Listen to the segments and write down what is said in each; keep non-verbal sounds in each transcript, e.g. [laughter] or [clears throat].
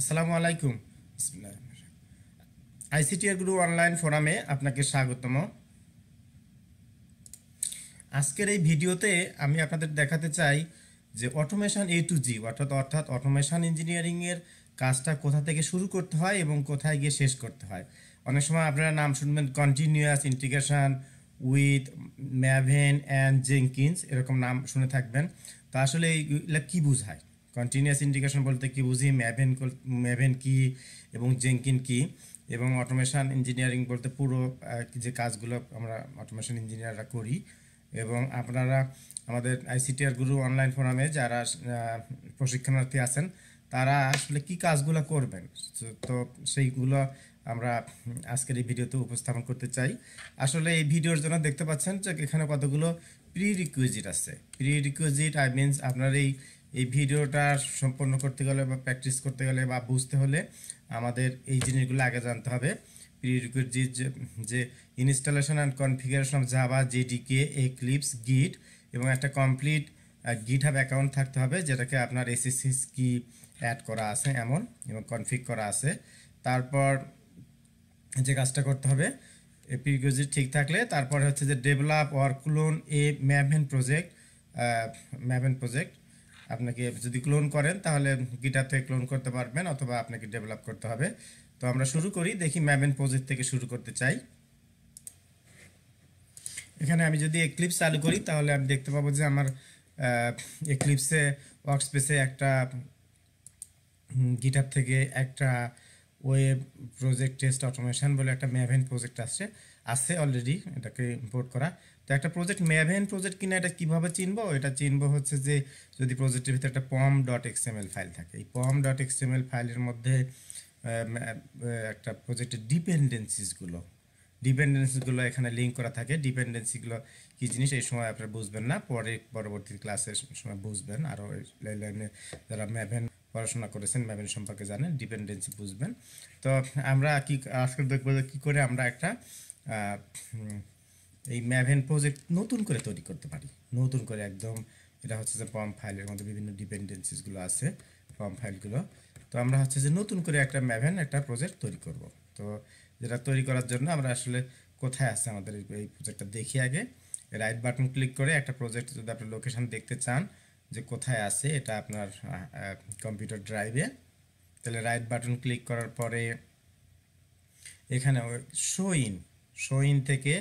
আসসালামু আলাইকুম আইসিটিআর গুরু অনলাইন ফোরামে আপনাকে স্বাগতম আজকের এই ভিডিওতে আমি আপনাদের দেখাতে চাই যে অটোমেশন এ টু জি অর্থাৎ অর্থাৎ অটোমেশন ইঞ্জিনিয়ারিংয়ের কাজটা কোথা থেকে শুরু করতে হয় এবং কোথায় গিয়ে শেষ করতে হয় অনেক সময় আপনারা নাম শুনবেন continuous integration with Maven and Jenkins এরকম নাম শুনে থাকবেন তা আসলে এগুলো কী বোঝায় কন্টিনিউয়াস ইন্ডিকেশন বলতে কি বুঝি ম্যাভেন ম্যাভেন কি এবং জেঙ্কিন কি এবং অটোমেশন ইঞ্জিনিয়ারিং বলতে পুরো যে কাজগুলো আমরা অটোমেশন ইঞ্জিনিয়াররা করি এবং আপনারা আমাদের আইসিটিআর গুরু অনলাইন ফোরামে যারা প্রশিক্ষণার্থী আছেন তারা আসলে কি কাজগুলো করবেন তো সেইগুলো আমরা আজকের এই ভিডিওতে উপস্থাপন করতে চাই আসলে এই ভিডিওর জন্য দেখতে পাচ্ছেন যে এখানে কতগুলো প্রি রিকুইজিট আছে প্রি রিকুইজিট আই মিনস আপনার এই এই ভিডিওটা সম্পন্ন করতে গেলে বা প্র্যাকটিস করতে গেলে বা বুঝতে হলে আমাদের এই জিনিসগুলো আগে জানতে হবে প্রিরিকুইজিট যে installation and configuration of Java এ এক্লিপস গিট এবং একটা কমপ্লিট গিট হাব অ্যাকাউন্ট থাকতে হবে যেটাকে আপনার এসএসসি কি অ্যাড করা আছে এমন এবং কনফিগ করা আছে তারপর যে কাজটা করতে হবে প্রিরিকুইজিট ঠিক থাকলে তারপর হচ্ছে যে develop or clone a Maven project Maven project আপনাকে যদি ক্লোন করেন তাহলে গিটারতে ক্লোন করতে পারবেন অথবা আপনাকে ডেভেলপ করতে হবে তো আমরা শুরু করি দেখি ম্যামেন প্রজেক্ট থেকে শুরু করতে চাই এখানে আমি যদি এক্লিপস চালু করি তাহলে আমি দেখতে পাবো যে আমার এক্লিপসে ওয়ার্কস্পেসে একটা গিটার থেকে একটা ওয়েব প্রজেক্ট টেস্ট অটোমেশন বলে একটা ম্যাভেন প্রজেক্ট আসছে আছে অলরেডি এটাকে ইম্পোর্ট করা তো একটা প্রজেক্ট ম্যাভেন প্রজেক্ট কিনা এটা কীভাবে চিনবো এটা চিনবো হচ্ছে যে যদি প্রজেক্টের ভিতরে একটা পম ডট এক্সএমএল ফাইল থাকে এই পম ডট এক্সএমএল ফাইলের মধ্যে একটা প্রজেক্টের ডিপেন্ডেন্সিসগুলো ডিপেন্ডেন্সিগুলো এখানে লিঙ্ক করা থাকে ডিপেন্ডেন্সিগুলো কী জিনিস এই সময় আপনারা বুঝবেন না পরে পরবর্তী ক্লাসের সময় বুঝবেন আরও লাইনে যারা ম্যাভেন পড়াশোনা করেছেন ম্যাভেন সম্পর্কে জানেন ডিপেন্ডেন্সি বুঝবেন তো আমরা কি আজকে দেখবো কী করে আমরা একটা এই ম্যাভেন প্রজেক্ট নতুন করে তৈরি করতে পারি নতুন করে একদম এটা হচ্ছে যে পম ফাইলের মধ্যে বিভিন্ন ডিপেন্ডেন্সিসগুলো আছে পাম্প ফাইলগুলো তো আমরা হচ্ছে যে নতুন করে একটা ম্যাভেন একটা প্রজেক্ট তৈরি করব তো যেটা তৈরি করার জন্য আমরা আসলে কোথায় আছে আমাদের এই প্রজেক্টটা দেখি আগে রাইট বাটন ক্লিক করে একটা প্রজেক্ট যদি আপনার লোকেশান দেখতে চান যে কোথায় আছে এটা আপনার কম্পিউটার ড্রাইভে তাহলে রাইট বাটন ক্লিক করার পরে এখানে শো ইন শো ইন থেকে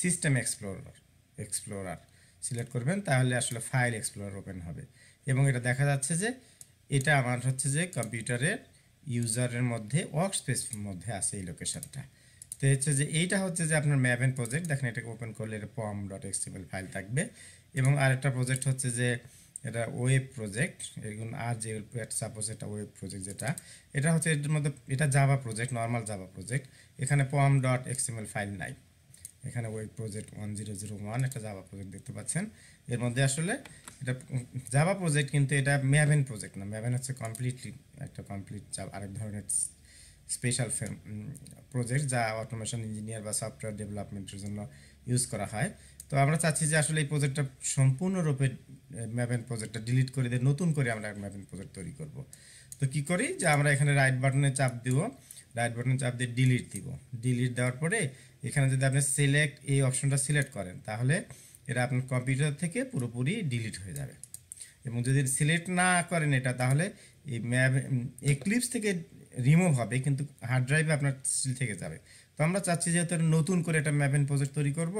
সিস্টেম এক্সপ্লোরার এক্সপ্লোরার সিলেক্ট করবেন তাহলে আসলে ফাইল এক্সপ্লোরার ওপেন হবে এবং এটা দেখা যাচ্ছে যে এটা আমার হচ্ছে যে কম্পিউটারের ইউজারের মধ্যে ওয়ার্ক স্পেস মধ্যে আছে এই লোকেশনটা তো হচ্ছে যে এইটা হচ্ছে যে আপনার ম্যাপ অ্যান্ড প্রজেক্ট দেখেন এটাকে ওপেন করলে এটা পম ডট এক্সটেবল ফাইল থাকবে এবং আরেকটা প্রজেক্ট হচ্ছে যে এটা ওয়েব প্রজেক্ট এরকম আর যে সাপোজ এটা ওয়েব প্রজেক্ট যেটা এটা হচ্ছে এটার মধ্যে এটা Java project normal Java project এখানে পম ডট এক্সটেবল ফাইল নাই এখানে web project one zero zero one একটা জাভা প্রজেক্ট দেখতে পাচ্ছেন এর মধ্যে আসলে এটা জাভা প্রজেক্ট কিন্তু এটা ম্যাভেন প্রজেক্ট না ম্যাভেন হচ্ছে কমপ্লিটলি একটা কমপ্লিট আরেক ধরনের স্পেশাল প্রজেক্ট যা অটোমেশন ইঞ্জিনিয়ার বা সফটওয়্যার ডেভেলপমেন্টের জন্য ইউজ করা হয় তো আমরা চাচ্ছি যে আসলে এই প্রজেক্টটা সম্পূর্ণরূপে ম্যাভেন প্রজেক্টটা ডিলিট করে দিয়ে নতুন করে আমরা ম্যাভেন প্রজেক্ট তৈরি করব তো কি করি যে আমরা এখানে রাইট বাটনে চাপ দিব রাইট বাটনে চাপ দিয়ে ডিলিট দিব ডিলিট দেওয়ার পরে এখানে যদি আপনি সিলেক্ট এই অপশনটা সিলেক্ট করেন তাহলে এটা আপনার কম্পিউটার থেকে পুরোপুরি ডিলিট হয়ে যাবে এবং যদি সিলেক্ট না করেন এটা তাহলে এই ম্যাপ এক্লিপস থেকে রিমুভ হবে কিন্তু হার্ড ড্রাইভে আপনার থেকে যাবে তো আমরা চাচ্ছি যেহেতু নতুন করে একটা ম্যাপেন প্রজেক্ট তৈরি করব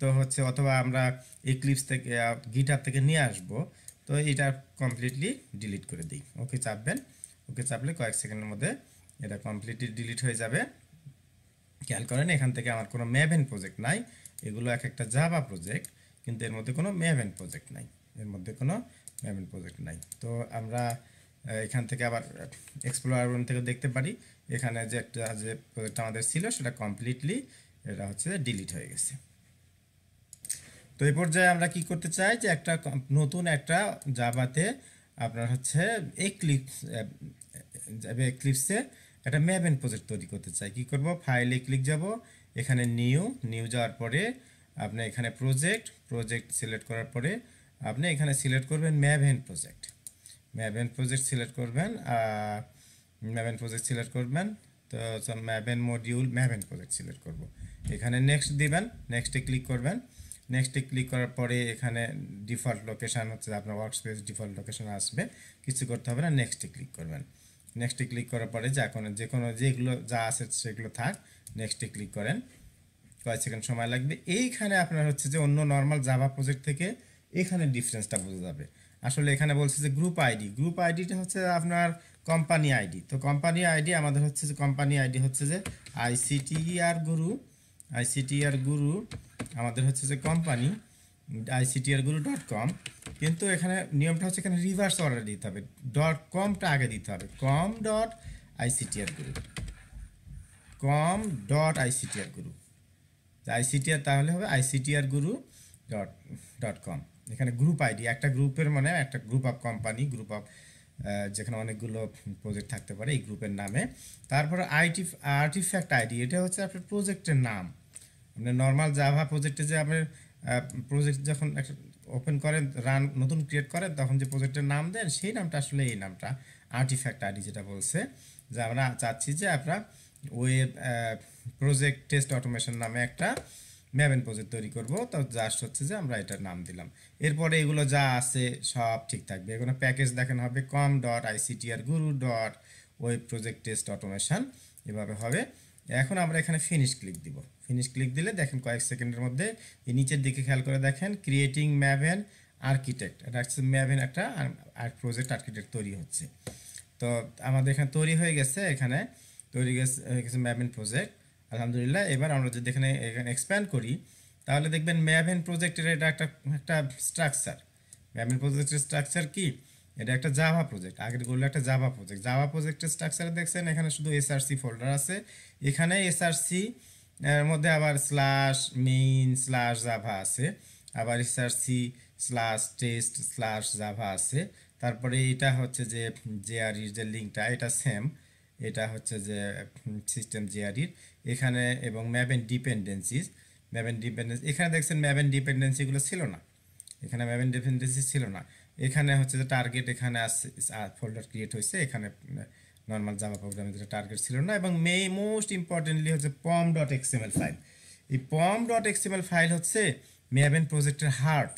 তো হচ্ছে অথবা আমরা এক্লিপস থেকে গিটার থেকে নিয়ে আসব তো এটা কমপ্লিটলি ডিলিট করে দিই ওকে চাপবেন ওকে চাপলে কয়েক সেকেন্ডের মধ্যে এটা কমপ্লিটলি ডিলিট হয়ে যাবে খেয়াল করেন এখান থেকে আমার কোনো ম্যাভেন প্রজেক্ট নাই এগুলো এক একটা জাভা প্রজেক্ট কিন্তু এর মধ্যে কোনো ম্যাভেন প্রজেক্ট নাই এর মধ্যে কোনো ম্যাভেন প্রজেক্ট নাই তো আমরা এখান থেকে আবার এক্সপ্লোর থেকে দেখতে পারি এখানে যে একটা যে প্রজেক্ট আমাদের ছিল সেটা কমপ্লিটলি এটা হচ্ছে ডিলিট হয়ে গেছে তো এই পর্যায়ে আমরা কি করতে চাই যে একটা নতুন একটা জাভাতে আপনার হচ্ছে এক্লিপস এক্লিপসে একটা ম্যাভেন প্রজেক্ট তৈরি করতে চাই কি করব ফাইলে ক্লিক যাব এখানে নিউ নিউ যাওয়ার পরে আপনি এখানে প্রজেক্ট প্রজেক্ট সিলেক্ট করার পরে আপনি এখানে সিলেক্ট করবেন Maven project Maven project select করবেন ম্যাভেন প্রজেক্ট সিলেক্ট করবেন তো Maven module Maven project select করব এখানে নেক্সট দিবেন নেক্সটে ক্লিক করবেন নেক্সটে ক্লিক করার পরে এখানে ডিফল্ট লোকেশান হচ্ছে আপনার ওয়ার্কস্পেস ডিফল্ট লোকেশান আসবে কিছু করতে হবে না নেক্সটে ক্লিক করবেন নেক্সটে ক্লিক করার পরে যে কোনো যে কোনো যেগুলো যা আছে সেগুলো থাক নেক্সটে ক্লিক করেন কয়েক সেকেন্ড সময় লাগবে এইখানে আপনার হচ্ছে যে অন্য নর্মাল জাভা প্রজেক্ট থেকে এখানে ডিফারেন্সটা বোঝা যাবে আসলে এখানে বলছে যে গ্রুপ আইডি গ্রুপ আইডিটা হচ্ছে আপনার কোম্পানি আইডি তো কোম্পানি আইডি আমাদের হচ্ছে যে কোম্পানি আইডি হচ্ছে যে আইসিটিআর গুরু আইসিটিআর গুরু আমাদের হচ্ছে যে কোম্পানি আইসিটিআরগুরু ডট কম কিন্তু এখানে নিয়মটা হচ্ছে এখানে রিভার্স অর্ডার দিতে হবে ডট কমটা আগে দিতে হবে com dot ICTR group com dot ICTR group ICTR তাহলে হবে গুরু ডট ডট কম এখানে গ্রুপ আইডি একটা গ্রুপের মানে একটা group of company group of যেখানে অনেকগুলো প্রজেক্ট থাকতে পারে এই গ্রুপের নামে তারপরে আইটি আর্টিফ্যাক্ট আইডি এটা হচ্ছে আপনার প্রজেক্টের নাম মানে নর্মাল জাভা প্রজেক্টে যে আপনার প্রজেক্ট যখন ওপেন করেন রান নতুন ক্রিয়েট করেন তখন যে প্রজেক্টের নাম দেন সেই নামটা আসলে এই নামটা আর্টিফ্যাক্ট আইডি যেটা বলছে যে আমরা চাচ্ছি যে আপনারা ওয়েব প্রজেক্ট টেস্ট অটোমেশন নামে একটা ম্যাবেন প্রজেক্ট তৈরি করব তো জাস্ট হচ্ছে যে আমরা এটার নাম দিলাম এরপরে এগুলো যা আছে সব ঠিক থাকবে এগুলো প্যাকেজ দেখেন হবে কম ডট আইসিটিআর গুরু dot web project test automation এভাবে হবে এখন আমরা এখানে ফিনিশ ক্লিক দিব ফিনিশ ক্লিক দিলে দেখেন কয়েক সেকেন্ডের মধ্যে এই নিচের দিকে খেয়াল করে দেখেন ক্রিয়েটিং ম্যাভেন আর্কিটেক্ট এটা হচ্ছে ম্যাভেন একটা আর্ট প্রজেক্ট আর্কিটেক্ট তৈরি হচ্ছে তো আমাদের এখানে তৈরি হয়ে গেছে এখানে তৈরি হয়ে গেছে ম্যাভেন প্রজেক্ট আলহামদুলিল্লাহ এবার আমরা যদি এখানে এখানে এক্সপ্যান্ড করি তাহলে দেখবেন ম্যাভেন প্রজেক্টের এটা একটা একটা স্ট্রাকচার ম্যাভেন প্রজেক্টের স্ট্রাকচার কি এটা একটা জাভা প্রজেক্ট আগের বললো একটা জাভা প্রজেক্ট জাভা প্রজেক্টের স্ট্রাকচারে দেখছেন এখানে শুধু এসআরসি ফোল্ডার আছে এখানে এসআরসি এর মধ্যে আবার স্ল্যাশ মেইন স্ল্যাশ জাভা আছে আবার SRC slash test slash Java আছে তারপরে এটা হচ্ছে যে জেআরির যে লিঙ্কটা এটা সেম এটা হচ্ছে যে সিস্টেম জেআরির এখানে এবং ম্যাবেন ডিপেন্ডেন্সিস ম্যাবেন ডিপেন্ডেন্স এখানে দেখছেন ম্যাবেন ডিপেন্ডেন্সিগুলো ছিল না এখানে ম্যাবেন ডিপেন্ডেন্সি ছিল না এখানে হচ্ছে যে টার্গেট এখানে আছে ফোল্ডার ক্রিয়েট হয়েছে এখানে নর্মাল জামা প্রোগ্রামের যেটা টার্গেট ছিল না এবং মে মোস্ট ইম্পর্টেন্টলি হচ্ছে পম ডট এক্সএমএল ফাইল এই পম ডট এক্সএমএল ফাইল হচ্ছে ম্যাবেন প্রজেক্টের হার্ট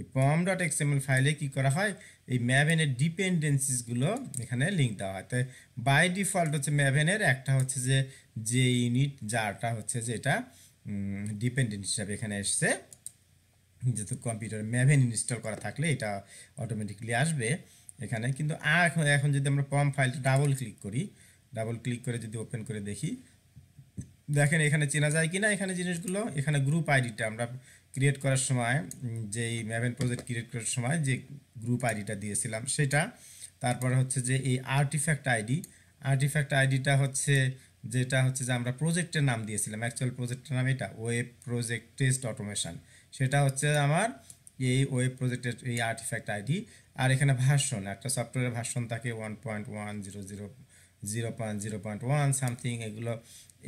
এই পম ডট এক্সএমএল ফাইলে কী করা হয় এই ম্যাভেনের ডিপেন্ডেন্সিসগুলো এখানে লিঙ্ক দেওয়া হয় তাই বাই ডিফল্ট হচ্ছে ম্যাভেনের একটা হচ্ছে যে যে ইউনিট যারটা হচ্ছে যে এটা ডিপেন্ডেন্ট হিসাবে এখানে এসছে যেহেতু কম্পিউটার ম্যাভেন ইনস্টল করা থাকলে এটা অটোমেটিকলি আসবে এখানে কিন্তু এখন এখন যদি আমরা কম ফাইলটা ডাবল ক্লিক করি ডাবল ক্লিক করে যদি ওপেন করে দেখি দেখেন এখানে চেনা যায় কি না এখানে জিনিসগুলো এখানে গ্রুপ আইডিটা আমরা ক্রিয়েট করার সময় যেই ম্যাভেন প্রজেক্ট ক্রিয়েট করার সময় যে গ্রুপ আইডিটা দিয়েছিলাম সেটা তারপরে হচ্ছে যে এই আর্টিফ্যাক্ট আইডি আর্টিফ্যাক্ট আইডিটা হচ্ছে যেটা হচ্ছে যে আমরা প্রজেক্টের নাম দিয়েছিলাম অ্যাকচুয়াল প্রজেক্টের নাম এটা ওয়েব প্রজেক্ট টেস্ট অটোমেশন সেটা হচ্ছে আমার এই ওয়েব প্রজেক্টের এই আর্টিফ্যাক্ট আইডি আর এখানে ভাষণ একটা সফটওয়্যারের ভাষণ থাকে one point one zero zero zero point zero point one something এগুলো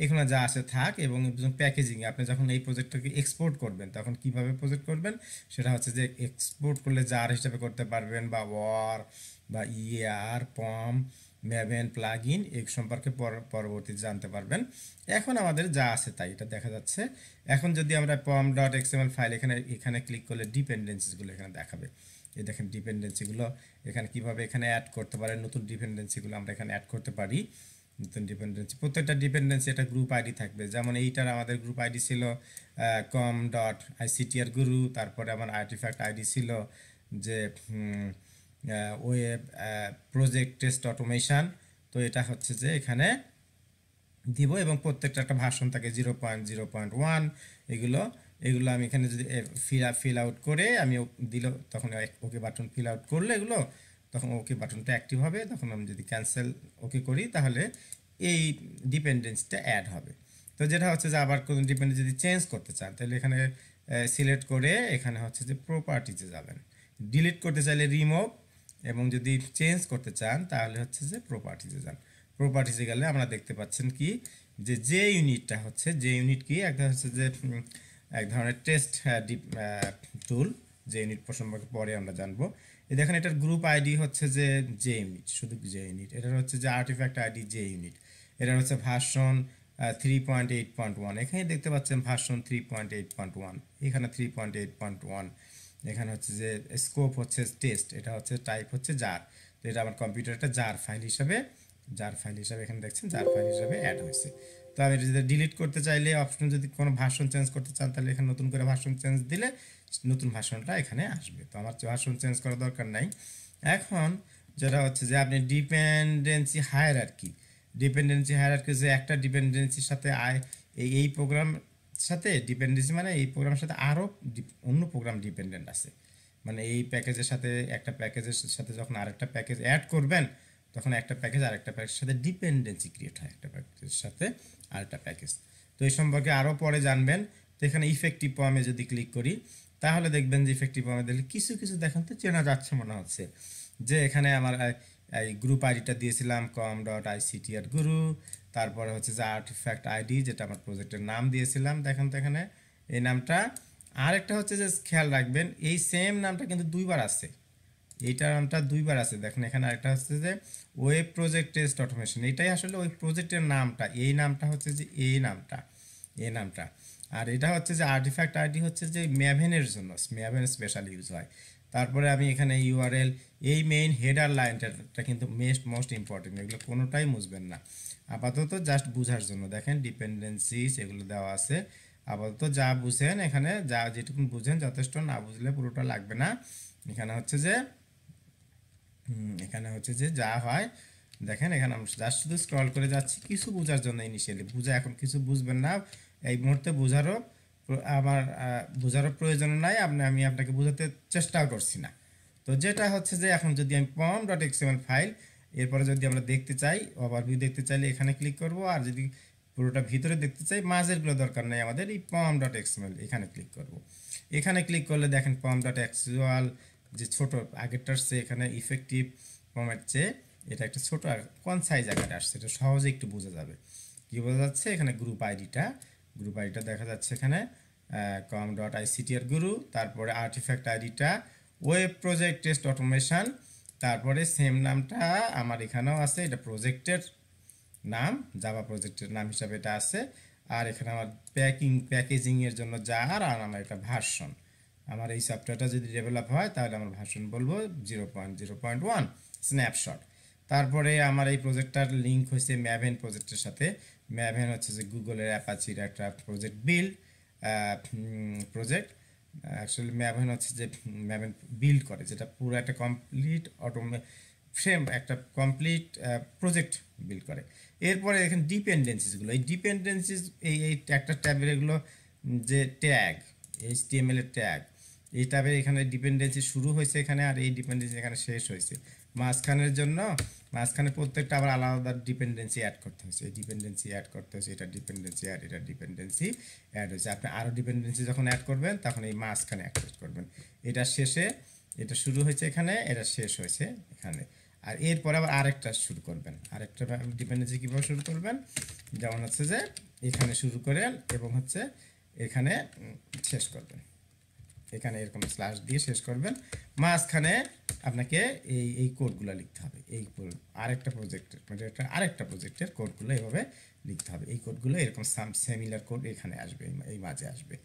এখানে যা আছে থাক এবং প্যাকেজিং আপনি যখন এই প্রজেক্টটাকে এক্সপোর্ট করবেন তখন কিভাবে প্রজেক্ট করবেন সেটা হচ্ছে যে এক্সপোর্ট করলে জার হিসাবে করতে পারবেন বা ওয়ার বা ইয়ার পম ম্যাভেন প্লাগ ইন এক সম্পর্কে পরবর্তীতে জানতে পারবেন এখন আমাদের যা আছে তাই এটা দেখা যাচ্ছে এখন যদি আমরা পম ডট এক্সএমএল ফাইল এখানে এখানে ক্লিক করলে ডিপেন্ডেন্সিসগুলো এখানে দেখাবে এই দেখেন ডিপেন্ডেন্সিগুলো এখানে কিভাবে এখানে অ্যাড করতে পারেন নতুন ডিপেন্ডেন্সিগুলো আমরা এখানে অ্যাড করতে পারি নতুন ডিপেন্ডেন্সি প্রত্যেকটা ডিপেন্ডেন্সি একটা গ্রুপ আইডি থাকবে যেমন এইটার আমাদের গ্রুপ আইডি ছিল কম ডট আইসিটিআর গুরু তারপরে আমার আর্টিফ্যাক্ট আইডি ছিল যে ওয়েব প্রজেক্ট টেস্ট অটোমেশান তো এটা হচ্ছে যে এখানে দিব এবং প্রত্যেকটা একটা ভাষণ থাকে zero point zero point one এগুলো এগুলো আমি এখানে যদি ফিল ফিল আউট করে আমি দিল তখন ওকে বাটন ফিল আউট করলে এগুলো তখন ওকে বাটনটা অ্যাক্টিভ হবে তখন আমি যদি ক্যান্সেল ওকে করি তাহলে এই ডিপেন্ডেন্সটা অ্যাড হবে তো যেটা হচ্ছে যে আবার কোনো ডিপেন্ডেন্স যদি চেঞ্জ করতে চান তাহলে এখানে সিলেক্ট করে এখানে হচ্ছে যে প্রপার্টিতে যাবেন ডিলিট করতে চাইলে রিমুভ এবং যদি চেঞ্জ করতে চান তাহলে হচ্ছে যে প্রপার্টিতে যান প্রপার্টিতে গেলে আমরা দেখতে পাচ্ছেন কি যে যে ইউনিটটা হচ্ছে যে ইউনিট কি একটা হচ্ছে যে এক ধরনের টেস্ট টুল uh, uh, যে ইউনিট সম্পর্কে পরে আমরা জানবো এ দেখেন এটার গ্রুপ আইডি হচ্ছে যে জে ইউনিট শুধু জে ইউনিট এটার হচ্ছে যে আর্টিফ্যাক্ট আইডি জে ইউনিট এটার হচ্ছে version three point eight point one এখানে দেখতে পাচ্ছেন version three point eight point one এখানে three point eight point one এখানে হচ্ছে যে স্কোপ হচ্ছে টেস্ট এটা হচ্ছে টাইপ হচ্ছে জার তো এটা আমার কম্পিউটারটা জার ফাইল হিসাবে জার ফাইল হিসাবে এখানে দেখছেন জার ফাইল হিসাবে অ্যাড হয়েছে তাদের যদি ডিলিট করতে চাইলে অপশন যদি কোনো ভাষণ চেঞ্জ করতে চান তাহলে এখানে নতুন করে ভাষণ চেঞ্জ দিলে নতুন ভাষণটা এখানে আসবে তো আমার ভাষণ চেঞ্জ করার দরকার নাই এখন যেটা হচ্ছে যে আপনি ডিপেন্ডেন্সি হায়ার আর কি ডিপেন্ডেন্সি হায়ার আর কি যে একটা ডিপেন্ডেন্সির সাথে আয় এই এই প্রোগ্রাম সাথে ডিপেন্ডেন্সি মানে এই প্রোগ্রামের সাথে আরও অন্য প্রোগ্রাম ডিপেন্ডেন্ট আছে মানে এই প্যাকেজের সাথে একটা প্যাকেজের সাথে যখন আরেকটা প্যাকেজ অ্যাড করবেন তখন একটা প্যাকেজ আরেকটা প্যাকেজের সাথে ডিপেন্ডেন্সি ক্রিয়েট হয় একটা প্যাকেজের সাথে আরেকটা প্যাকেজ তো এই সম্পর্কে আরও পরে জানবেন তো এখানে ইফেক্টিভ পমে যদি ক্লিক করি তাহলে দেখবেন যে ইফেক্টিভ পমে দেখলে কিছু কিছু দেখেন তো চেনা যাচ্ছে মনে হচ্ছে যে এখানে আমার এই গ্রুপ আইডিটা দিয়েছিলাম কম ডট আইসিটি আর গুরু তারপরে হচ্ছে যে আর্ট ইফ্যাক্ট আইডি যেটা আমার প্রজেক্টের নাম দিয়েছিলাম দেখেন তো এখানে এই নামটা আরেকটা হচ্ছে যে খেয়াল রাখবেন এই সেম নামটা কিন্তু দুইবার আছে এইটার নামটা দুইবার আছে দেখেন এখানে আরেকটা হচ্ছে যে ওয়েব প্রজেক্ট টেস্ট অটোমেশন এটাই আসলে ওই প্রজেক্টের নামটা এই নামটা হচ্ছে যে এই নামটা এই নামটা আর এটা হচ্ছে যে আর্টিফ্যাক্ট আইডি হচ্ছে যে ম্যাভেনের জন্য ম্যাভেন স্পেশাল ইউজ হয় তারপরে আমি এখানে ইউআরএল এই মেইন হেডার লাইনটা কিন্তু মেস্ট মোস্ট ইম্পর্টেন্ট এগুলো কোনোটাই বুঝবেন না আপাতত জাস্ট বুঝার জন্য দেখেন ডিপেন্ডেন্সিস এগুলো দেওয়া আছে আপাতত যা বুঝেন এখানে যা যেটুকু বুঝেন যথেষ্ট না বুঝলে পুরোটা লাগবে না এখানে হচ্ছে যে এখানে হচ্ছে যে যা হয় দেখেন এখানে আমি জাস্ট শুধু স্ক্রল করে যাচ্ছি কিছু বোঝার জন্য ইনিশিয়ালি বোঝা এখন কিছু বুঝবেন না এই মুহূর্তে বোঝারও আমার বোঝারও প্রয়োজন নাই আপনি আমি আপনাকে বোঝাতে চেষ্টাও করছি না তো যেটা হচ্ছে যে এখন যদি আমি পম ডট এক্সএমএল ফাইল এরপরে যদি আমরা দেখতে চাই ওভারভিউ দেখতে চাইলে এখানে ক্লিক করব আর যদি পুরোটা ভিতরে দেখতে চাই মাঝেরগুলো দরকার নেই আমাদের এই পম ডট এক্সএমএল এখানে ক্লিক করব এখানে ক্লিক করলে দেখেন পম ডট এক্সুয়াল যে ছোট আগেরটার চেয়ে এখানে ইফেক্টিভ ফর্মের চেয়ে এটা একটা ছোট কোন সাইজ আকারে আসছে এটা সহজে একটু বোঝা যাবে কী বোঝা যাচ্ছে এখানে গ্রুপ আইডিটা গ্রুপ আইডিটা দেখা যাচ্ছে এখানে কম ডট আর গুরু তারপরে আর্টিফ্যাক্ট আইডিটা ওয়েব প্রজেক্ট টেস্ট অটোমেশান তারপরে সেম নামটা আমার এখানেও আছে এটা প্রজেক্টের নাম জাভা প্রজেক্টের নাম হিসাবে এটা আছে আর এখানে আমার প্যাকিং প্যাকেজিংয়ের জন্য যার আর আমার একটা ভার্সন আমার এই সফটওয়্যারটা যদি ডেভেলপ হয় তাহলে আমার ভাষণ বলবো zero point zero point one snapshot তারপরে আমার এই প্রজেক্টটার লিঙ্ক হচ্ছে ম্যাভেন প্রজেক্টের সাথে ম্যাভেন হচ্ছে যে গুগলের অ্যাপাচির একটা project build project actually Maven হচ্ছে যে ম্যাভেন বিল্ড করে যেটা পুরো একটা কমপ্লিট অটোমে ফ্রেম একটা কমপ্লিট প্রজেক্ট বিল্ড করে এরপরে এখানে ডিপেন্ডেন্সিসগুলো এই ডিপেন্ডেন্সিস এই এই একটা ট্যাবের এগুলো যে tag H T M L এর ট্যাগ এই টাইপের এখানে ডিপেন্ডেন্সি শুরু হয়েছে এখানে আর এই ডিপেন্ডেন্সি এখানে শেষ হয়েছে মাঝখানের জন্য মাঝখানে প্রত্যেকটা আবার আলাদা ডিপেন্ডেন্সি অ্যাড করতে হয়েছে এই ডিপেন্ডেন্সি অ্যাড করতে হয়েছে এটা ডিপেন্ডেন্সি আর এটা ডিপেন্ডেন্সি অ্যাড হয়েছে আপনি আরও ডিপেন্ডেন্সি যখন অ্যাড করবেন তখন এই মাঝখানে অ্যাড করবেন এটা শেষে এটা শুরু হয়েছে এখানে এটা শেষ হয়েছে এখানে আর এরপরে আবার আরেকটা শুরু করবেন আরেকটা ডিপেন্ডেন্সি কীভাবে শুরু করবেন যেমন হচ্ছে যে এখানে শুরু করেন এবং হচ্ছে এখানে শেষ করবেন এখানে এরকম স্ল্যাশ দিয়ে শেষ করবেন মাঝখানে আপনাকে এই এই কোডগুলো লিখতে হবে এই আরেকটা প্রজেক্টের মানে একটা আরেকটা প্রজেক্টের কোডগুলো এভাবে লিখতে হবে এই কোডগুলো এরকম সাম সিমিলার কোড এখানে আসবে এই মাঝে আসবে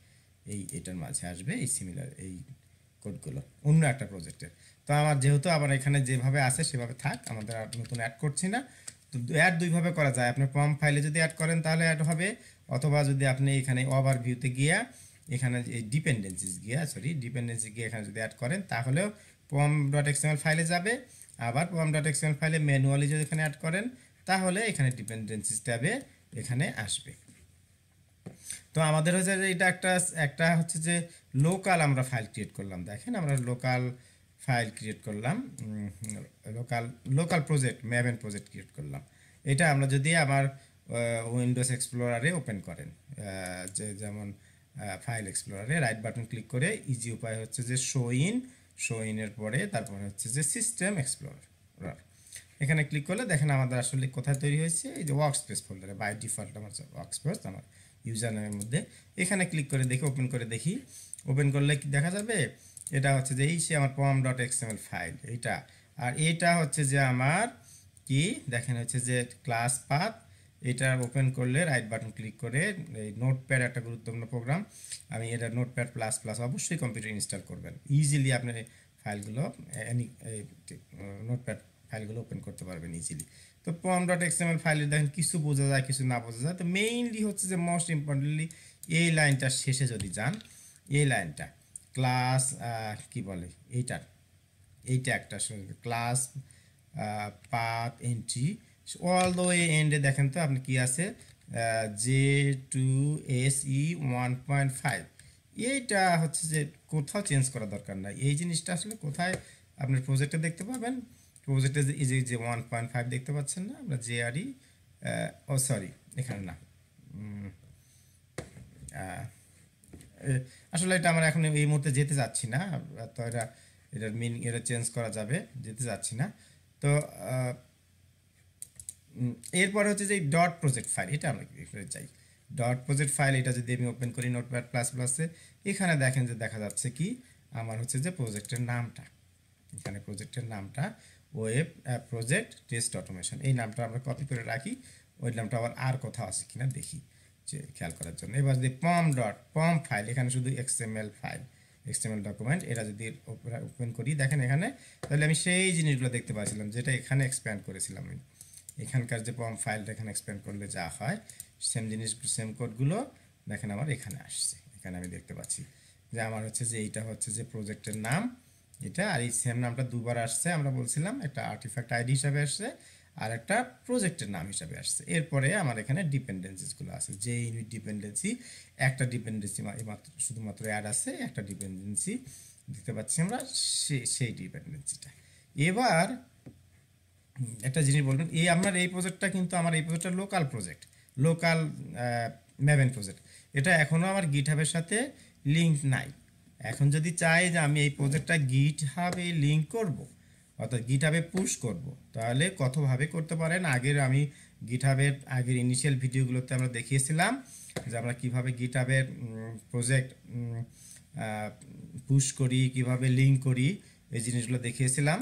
এই এটার মাঝে আসবে এই সিমিলার এই কোডগুলো অন্য একটা প্রজেক্টের তো আমার যেহেতু আবার এখানে যেভাবে আছে সেভাবে থাক আমাদের আর নতুন অ্যাড করছি না তো অ্যাড দুইভাবে করা যায় আপনি পাম্প ফাইলে যদি অ্যাড করেন তাহলে অ্যাড হবে অথবা যদি আপনি এখানে ওভার ভিউতে গিয়া এখানে এই ডিপেন্ডেন্সিস গিয়া সরি ডিপেন্ডেন্সি গিয়ে এখানে যদি অ্যাড করেন তাহলেও পম ডট এক্সএমএল ফাইলে যাবে আবার পম ডট এক্সএমএল ফাইলে ম্যানুয়ালি যদি এখানে অ্যাড করেন তাহলে এখানে ডিপেন্ডেন্সিস ট্যাবে এখানে আসবে তো আমাদের হচ্ছে যে এটা একটা একটা হচ্ছে যে লোকাল আমরা ফাইল ক্রিয়েট করলাম দেখেন আমরা লোকাল ফাইল ক্রিয়েট করলাম local local project Maven project create করলাম এটা আমরা যদি আমার উইন্ডোজ এক্সপ্লোরারে ওপেন করেন যে যেমন ফাইল এক্সপ্লোরারে রাইট বাটন ক্লিক করে ইজি উপায় হচ্ছে যে শো ইন শো ইনের পরে তারপরে হচ্ছে যে সিস্টেম এক্সপ্লোরার এখানে ক্লিক করলে দেখেন আমাদের আসলে কোথায় তৈরি হয়েছে এই যে ওয়ার্কস্পেস ফোল্ডারে বাই ডিফল্ট আমার ওয়ার্কস্পেস আমার ইউজার নামের মধ্যে এখানে ক্লিক করে দেখি ওপেন করে দেখি ওপেন করলে কি দেখা যাবে এটা হচ্ছে যে এই সে আমার পম ডট এক্সএমএল ফাইল এইটা আর এটা হচ্ছে যে আমার কি দেখেন হচ্ছে যে ক্লাস পাথ এটা ওপেন করলে রাইট বাটন ক্লিক করে এই নোটপ্যাড একটা গুরুত্বপূর্ণ প্রোগ্রাম আমি এটা নোটপ্যাড প্লাস প্লাস অবশ্যই কম্পিউটার ইনস্টল করবেন ইজিলি আপনার ফাইলগুলো এনি নোটপ্যাড ফাইলগুলো ওপেন করতে পারবেন ইজিলি তো পম ডট এক্সএমএল ফাইলে দেখেন কিছু বোঝা যায় কিছু না বোঝা যায় তো মেইনলি হচ্ছে যে মোস্ট ইম্পর্টেন্টলি এই লাইনটার শেষে যদি যান এই লাইনটা ক্লাস কি বলে এইটার এইটা একটা class path entry all the way এন্ডে দেখেন তো আপনি কি আছে J two S E one point five এইটা হচ্ছে যে কোথাও চেঞ্জ করা দরকার নাই এই জিনিসটা আসলে কোথায় আপনি প্রজেক্টে দেখতে পাবেন প্রজেক্টে যে যে ওয়ান পয়েন্ট ফাইভ দেখতে পাচ্ছেন না আমরা জে আর ই ও সরি এখানে না আসলে এটা আমরা এখন এই মুহূর্তে যেতে যাচ্ছি না তো এটা এটার মিনিং এটা চেঞ্জ করা যাবে যেতে যাচ্ছি না তো এরপর হচ্ছে যে ডট প্রজেক্ট ফাইল এটা আমরা যাই ডট প্রজেক্ট ফাইল এটা যদি আমি ওপেন করি নোটপ্যাড প্লাস প্লাসে এখানে দেখেন যে দেখা যাচ্ছে কি আমার হচ্ছে যে প্রজেক্টের নামটা এখানে প্রজেক্টের নামটা ওয়েব প্রজেক্ট টেস্ট অটোমেশন এই নামটা আমরা কপি করে রাখি ওই নামটা আবার আর কোথাও আছে কিনা দেখি যে খেয়াল করার জন্য এবার যদি পম ডট পম ফাইল এখানে শুধু এক্সএমএল ফাইল এক্সএমএল ডকুমেন্ট এটা যদি ওপেন করি দেখেন এখানে তাহলে আমি সেই জিনিসগুলো দেখতে পাচ্ছিলাম যেটা এখানে এক্সপ্যান্ড করেছিলাম আমি এখানকার যে পম ফাইলটা এখানে এক্সপ্যান্ড করলে যা হয় সেম জিনিস সেম কোডগুলো দেখেন আমার এখানে আসছে এখানে আমি দেখতে পাচ্ছি যে আমার হচ্ছে যে এইটা হচ্ছে যে প্রজেক্টের নাম এটা আর এই সেম নামটা দুবার আসছে আমরা বলছিলাম একটা আর্টিফ্যাক্ট আইডি হিসাবে আসছে আর একটা প্রজেক্টের নাম হিসাবে আসছে এরপরে আমার এখানে ডিপেন্ডেন্সিসগুলো আছে যে ইউনিট ডিপেন্ডেন্সি একটা ডিপেন্ডেন্সি শুধুমাত্র অ্যাড আছে একটা ডিপেন্ডেন্সি দেখতে পাচ্ছি আমরা সেই ডিপেন্ডেন্সিটা এবার একটা জিনিস বলবেন এই আমার এই প্রজেক্টটা কিন্তু আমার এই প্রজেক্টটা local project local Maven project এটা এখনও আমার গিট হাবের সাথে লিঙ্ক নাই এখন যদি চাই যে আমি এই প্রজেক্টটা গিট হাবে লিঙ্ক করব অর্থাৎ গিট হাবে পুশ করব তাহলে কতভাবে করতে পারেন আগের আমি গিট হাবের আগের ইনিশিয়াল ভিডিওগুলোতে আমরা দেখিয়েছিলাম যে আমরা কীভাবে গিট হাবের প্রজেক্ট পুশ করি কিভাবে লিঙ্ক করি এই জিনিসগুলো দেখিয়েছিলাম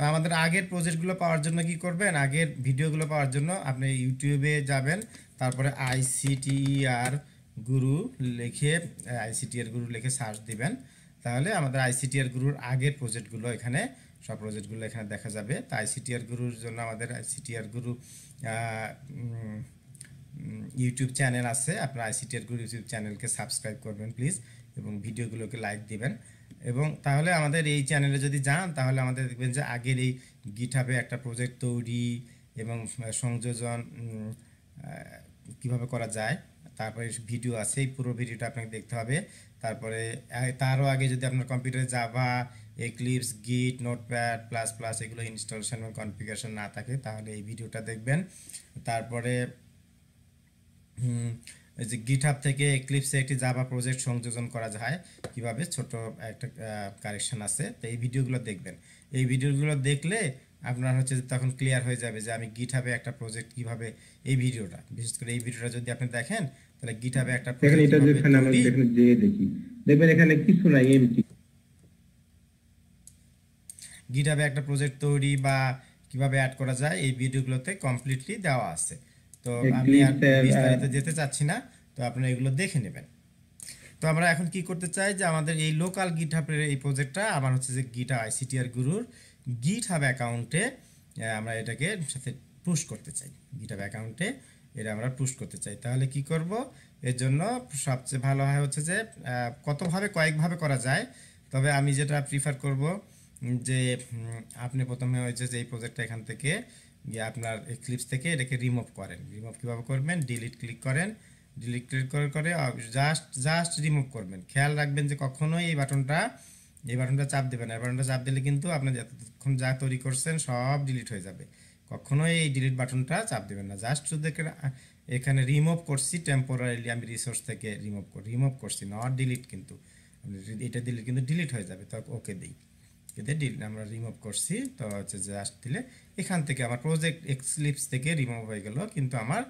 তো আমাদের আগের প্রজেক্টগুলো পাওয়ার জন্য কি করবেন আগের ভিডিওগুলো পাওয়ার জন্য আপনি ইউটিউবে যাবেন তারপরে আইসিটিআর গুরু e লিখে আইসিটিআর গুরু e লিখে সার্চ দিবেন তাহলে আমাদের আইসিটিআর e গুরুর আগের প্রজেক্টগুলো এখানে সব প্রজেক্টগুলো এখানে দেখা যাবে তো আইসিটিআর গুরুর জন্য আমাদের আইসিটিআর গুরু ইউটিউব চ্যানেল আছে আপনার আইসিটিআর গুরু ইউটিউব চ্যানেলকে সাবস্ক্রাইব করবেন প্লিজ এবং ভিডিওগুলোকে লাইক দিবেন এবং তাহলে আমাদের এই চ্যানেলে যদি যান তাহলে আমাদের দেখবেন যে আগের এই গিটহাবে একটা প্রজেক্ট তৈরি এবং সংযোজন কিভাবে করা যায় তারপরে ভিডিও আছে এই পুরো ভিডিওটা আপনাকে দেখতে হবে তারপরে তারও আগে যদি আপনার কম্পিউটারে Java Eclipse Git notepad plus plus এগুলো ইনস্টলেশন এবং কনফিগারেশন না থাকে তাহলে এই ভিডিওটা দেখবেন তারপরে ওই যে গিটহাব থেকে এক্লিপসে একটি জাভা প্রজেক্ট সংযোজন করা যায় কিভাবে ছোট একটা কারেকশন আছে তো এই ভিডিওগুলো দেখবেন এই ভিডিওগুলো দেখলে আপনার হচ্ছে তখন ক্লিয়ার হয়ে যাবে যে আমি গিটহাবে একটা প্রজেক্ট কিভাবে এই ভিডিওটা বিশেষ করে এই ভিডিওটা যদি আপনি দেখেন তাহলে গিটহাবে একটা দেখেন এটা দেখেন আমরা দেখেন যে দেখি দেখবেন এখানে কিছু নাই এমটি গিটহাবে একটা প্রজেক্ট তৈরি বা কিভাবে অ্যাড করা যায় এই ভিডিওগুলোতে কমপ্লিটলি দেওয়া আছে তো আমি আর বিস্তারিত যেতে চাচ্ছি না তো আপনারা এগুলো দেখে নেবেন তো আমরা এখন কি করতে চাই যে আমাদের এই লোকাল গিট হাবের এই প্রজেক্টটা আমার হচ্ছে যে গিটা আইসিটিআর গুরুর গিট হাব অ্যাকাউন্টে আমরা এটাকে সাথে পুশ করতে চাই গিট হাব অ্যাকাউন্টে এটা আমরা পুশ করতে চাই তাহলে কি করব এর জন্য সবচেয়ে ভালো হয় হচ্ছে যে কতভাবে কয়েকভাবে করা যায় তবে আমি যেটা প্রিফার করব যে আপনি প্রথমে হয়েছে যে এই প্রজেক্টটা এখান থেকে গিয়ে আপনার ক্লিপস থেকে এটাকে রিমুভ করেন রিমুভ কীভাবে করবেন ডিলিট ক্লিক করেন ডিলিট ক্লিক করে করে জাস্ট জাস্ট রিমুভ করবেন খেয়াল রাখবেন যে কখনোই এই বাটনটা এই বাটনটা চাপ দেবেন এই বাটনটা চাপ দিলে কিন্তু আপনার যতক্ষণ যা তৈরি করছেন সব ডিলিট হয়ে যাবে কখনোই এই ডিলিট বাটনটা চাপ দেবেন না জাস্ট শুধু এখানে রিমুভ করছি টেম্পোরারিলি আমি রিসোর্স থেকে রিমুভ রিমুভ করছি নট ডিলিট কিন্তু এটা দিলে কিন্তু ডিলিট হয়ে যাবে তো ওকে দিই এতে আমরা রিমুভ করছি তো হচ্ছে জাস্ট দিলে এখান থেকে আমার প্রজেক্ট এক্সলিপস থেকে রিমুভ হয়ে গেল কিন্তু আমার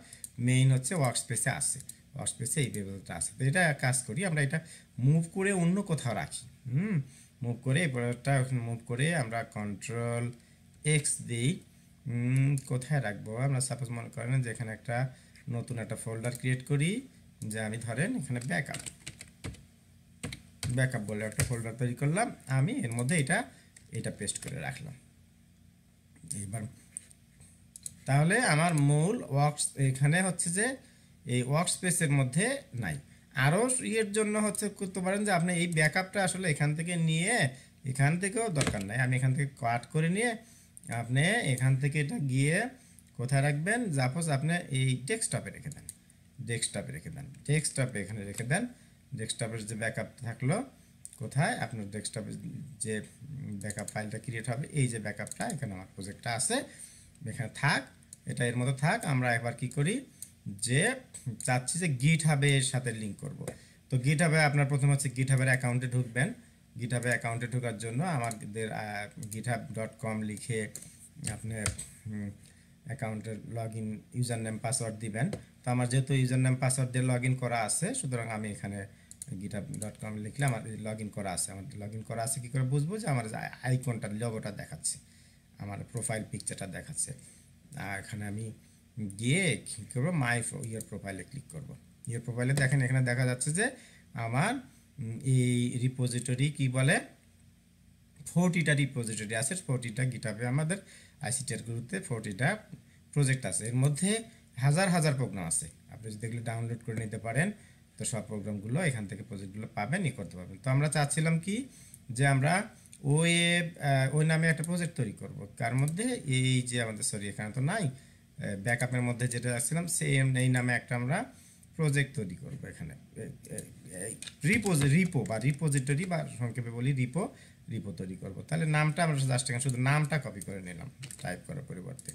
মেইন হচ্ছে ওয়ার্ক স্পেসে আছে ওয়ার্ক স্পেসে এই লেভেলটা আছে তো এটা কাজ করি আমরা এটা মুভ করে অন্য কোথাও রাখি হুম মুভ করে এবারটা ওখানে মুভ করে আমরা কন্ট্রোল এক্স দিই কোথায় রাখবো আমরা সাপোজ মনে করেন যে এখানে একটা নতুন একটা ফোল্ডার ক্রিয়েট করি যে আমি ধরেন এখানে ব্যাকআপ ব্যাকআপ বলে একটা ফোল্ডার তৈরি করলাম আমি এর মধ্যে এটা এটা পেস্ট করে রাখলাম এবার তাহলে আমার মূল ওয়ার্কস এখানে হচ্ছে যে এই ওয়ার্ক স্পেসের মধ্যে নাই আরও ইয়ের জন্য হচ্ছে করতে পারেন যে আপনি এই ব্যাকআপটা আসলে এখান থেকে নিয়ে এখান থেকেও দরকার নাই আমি এখান থেকে কাট করে নিয়ে আপনি এখান থেকে এটা গিয়ে কোথায় রাখবেন যাপোস আপনি এই ডেস্কটপে রেখে দেন ডেস্কটপে রেখে দেন ডেস্কটপে এখানে রেখে দেন ডেস্কটপের যে ব্যাকআপ থাকলো কোথায় আপনার ডেস্কটপে যে ব্যাকআপ ফাইলটা ক্রিয়েট হবে এই যে ব্যাকআপটা এখানে আমার প্রজেক্টটা আছে এখানে থাক এটা এর মতো থাক আমরা একবার কি করি যে চাচ্ছি যে গিট এর সাথে লিঙ্ক করব তো গিট হাবে আপনার প্রথম হচ্ছে গিট হাবের অ্যাকাউন্টে ঢুকবেন গিট হাবে অ্যাকাউন্টে ঢোকার জন্য আমাদের গিট হাব ডট কম লিখে আপনার অ্যাকাউন্টের log in username password দিবেন তো আমার যেহেতু ইউজার নেম পাসওয়ার্ড দিয়ে লগ ইন করা আছে সুতরাং আমি এখানে গিটআপ ডট কম লিখলে আমার লগ ইন করা আছে আমার লগ ইন করা আছে কী করে বুঝবো যে আমার আইকনটা লগোটা দেখাচ্ছে আমার প্রোফাইল পিকচারটা দেখাচ্ছে এখানে আমি গিয়ে কী করবো মাই ইয়ার প্রোফাইলে ক্লিক করব ইয়ার প্রোফাইলে দেখেন এখানে দেখা যাচ্ছে যে আমার এই রিপোজিটরি কি বলে ফোরটিটা রিপোজিটরি আছে ফোরটিটা গিটাবে আমাদের আইসিটিআর গ্রুপে ফোরটিটা প্রজেক্ট আছে এর মধ্যে হাজার হাজার প্রোগ্রাম আছে আপনি যদি এগুলো ডাউনলোড করে নিতে পারেন তো সব প্রোগ্রামগুলো এখান থেকে প্রজেক্টগুলো পাবেন ই করতে পারবেন তো আমরা চাচ্ছিলাম কি যে আমরা ওই ওই নামে একটা প্রজেক্ট তৈরি করব তার মধ্যে এই যে আমাদের সরি এখানে তো নাই ব্যাকআপের মধ্যে যেটা আসছিলাম সেম এই নামে একটা আমরা প্রজেক্ট তৈরি করব এখানে রিপোজ রিপো বা রিপোজিটরি বা সংক্ষেপে বলি রিপো রিপো তৈরি করব তাহলে নামটা আমরা জাস্ট এখানে শুধু নামটা কপি করে নিলাম টাইপ করার পরিবর্তে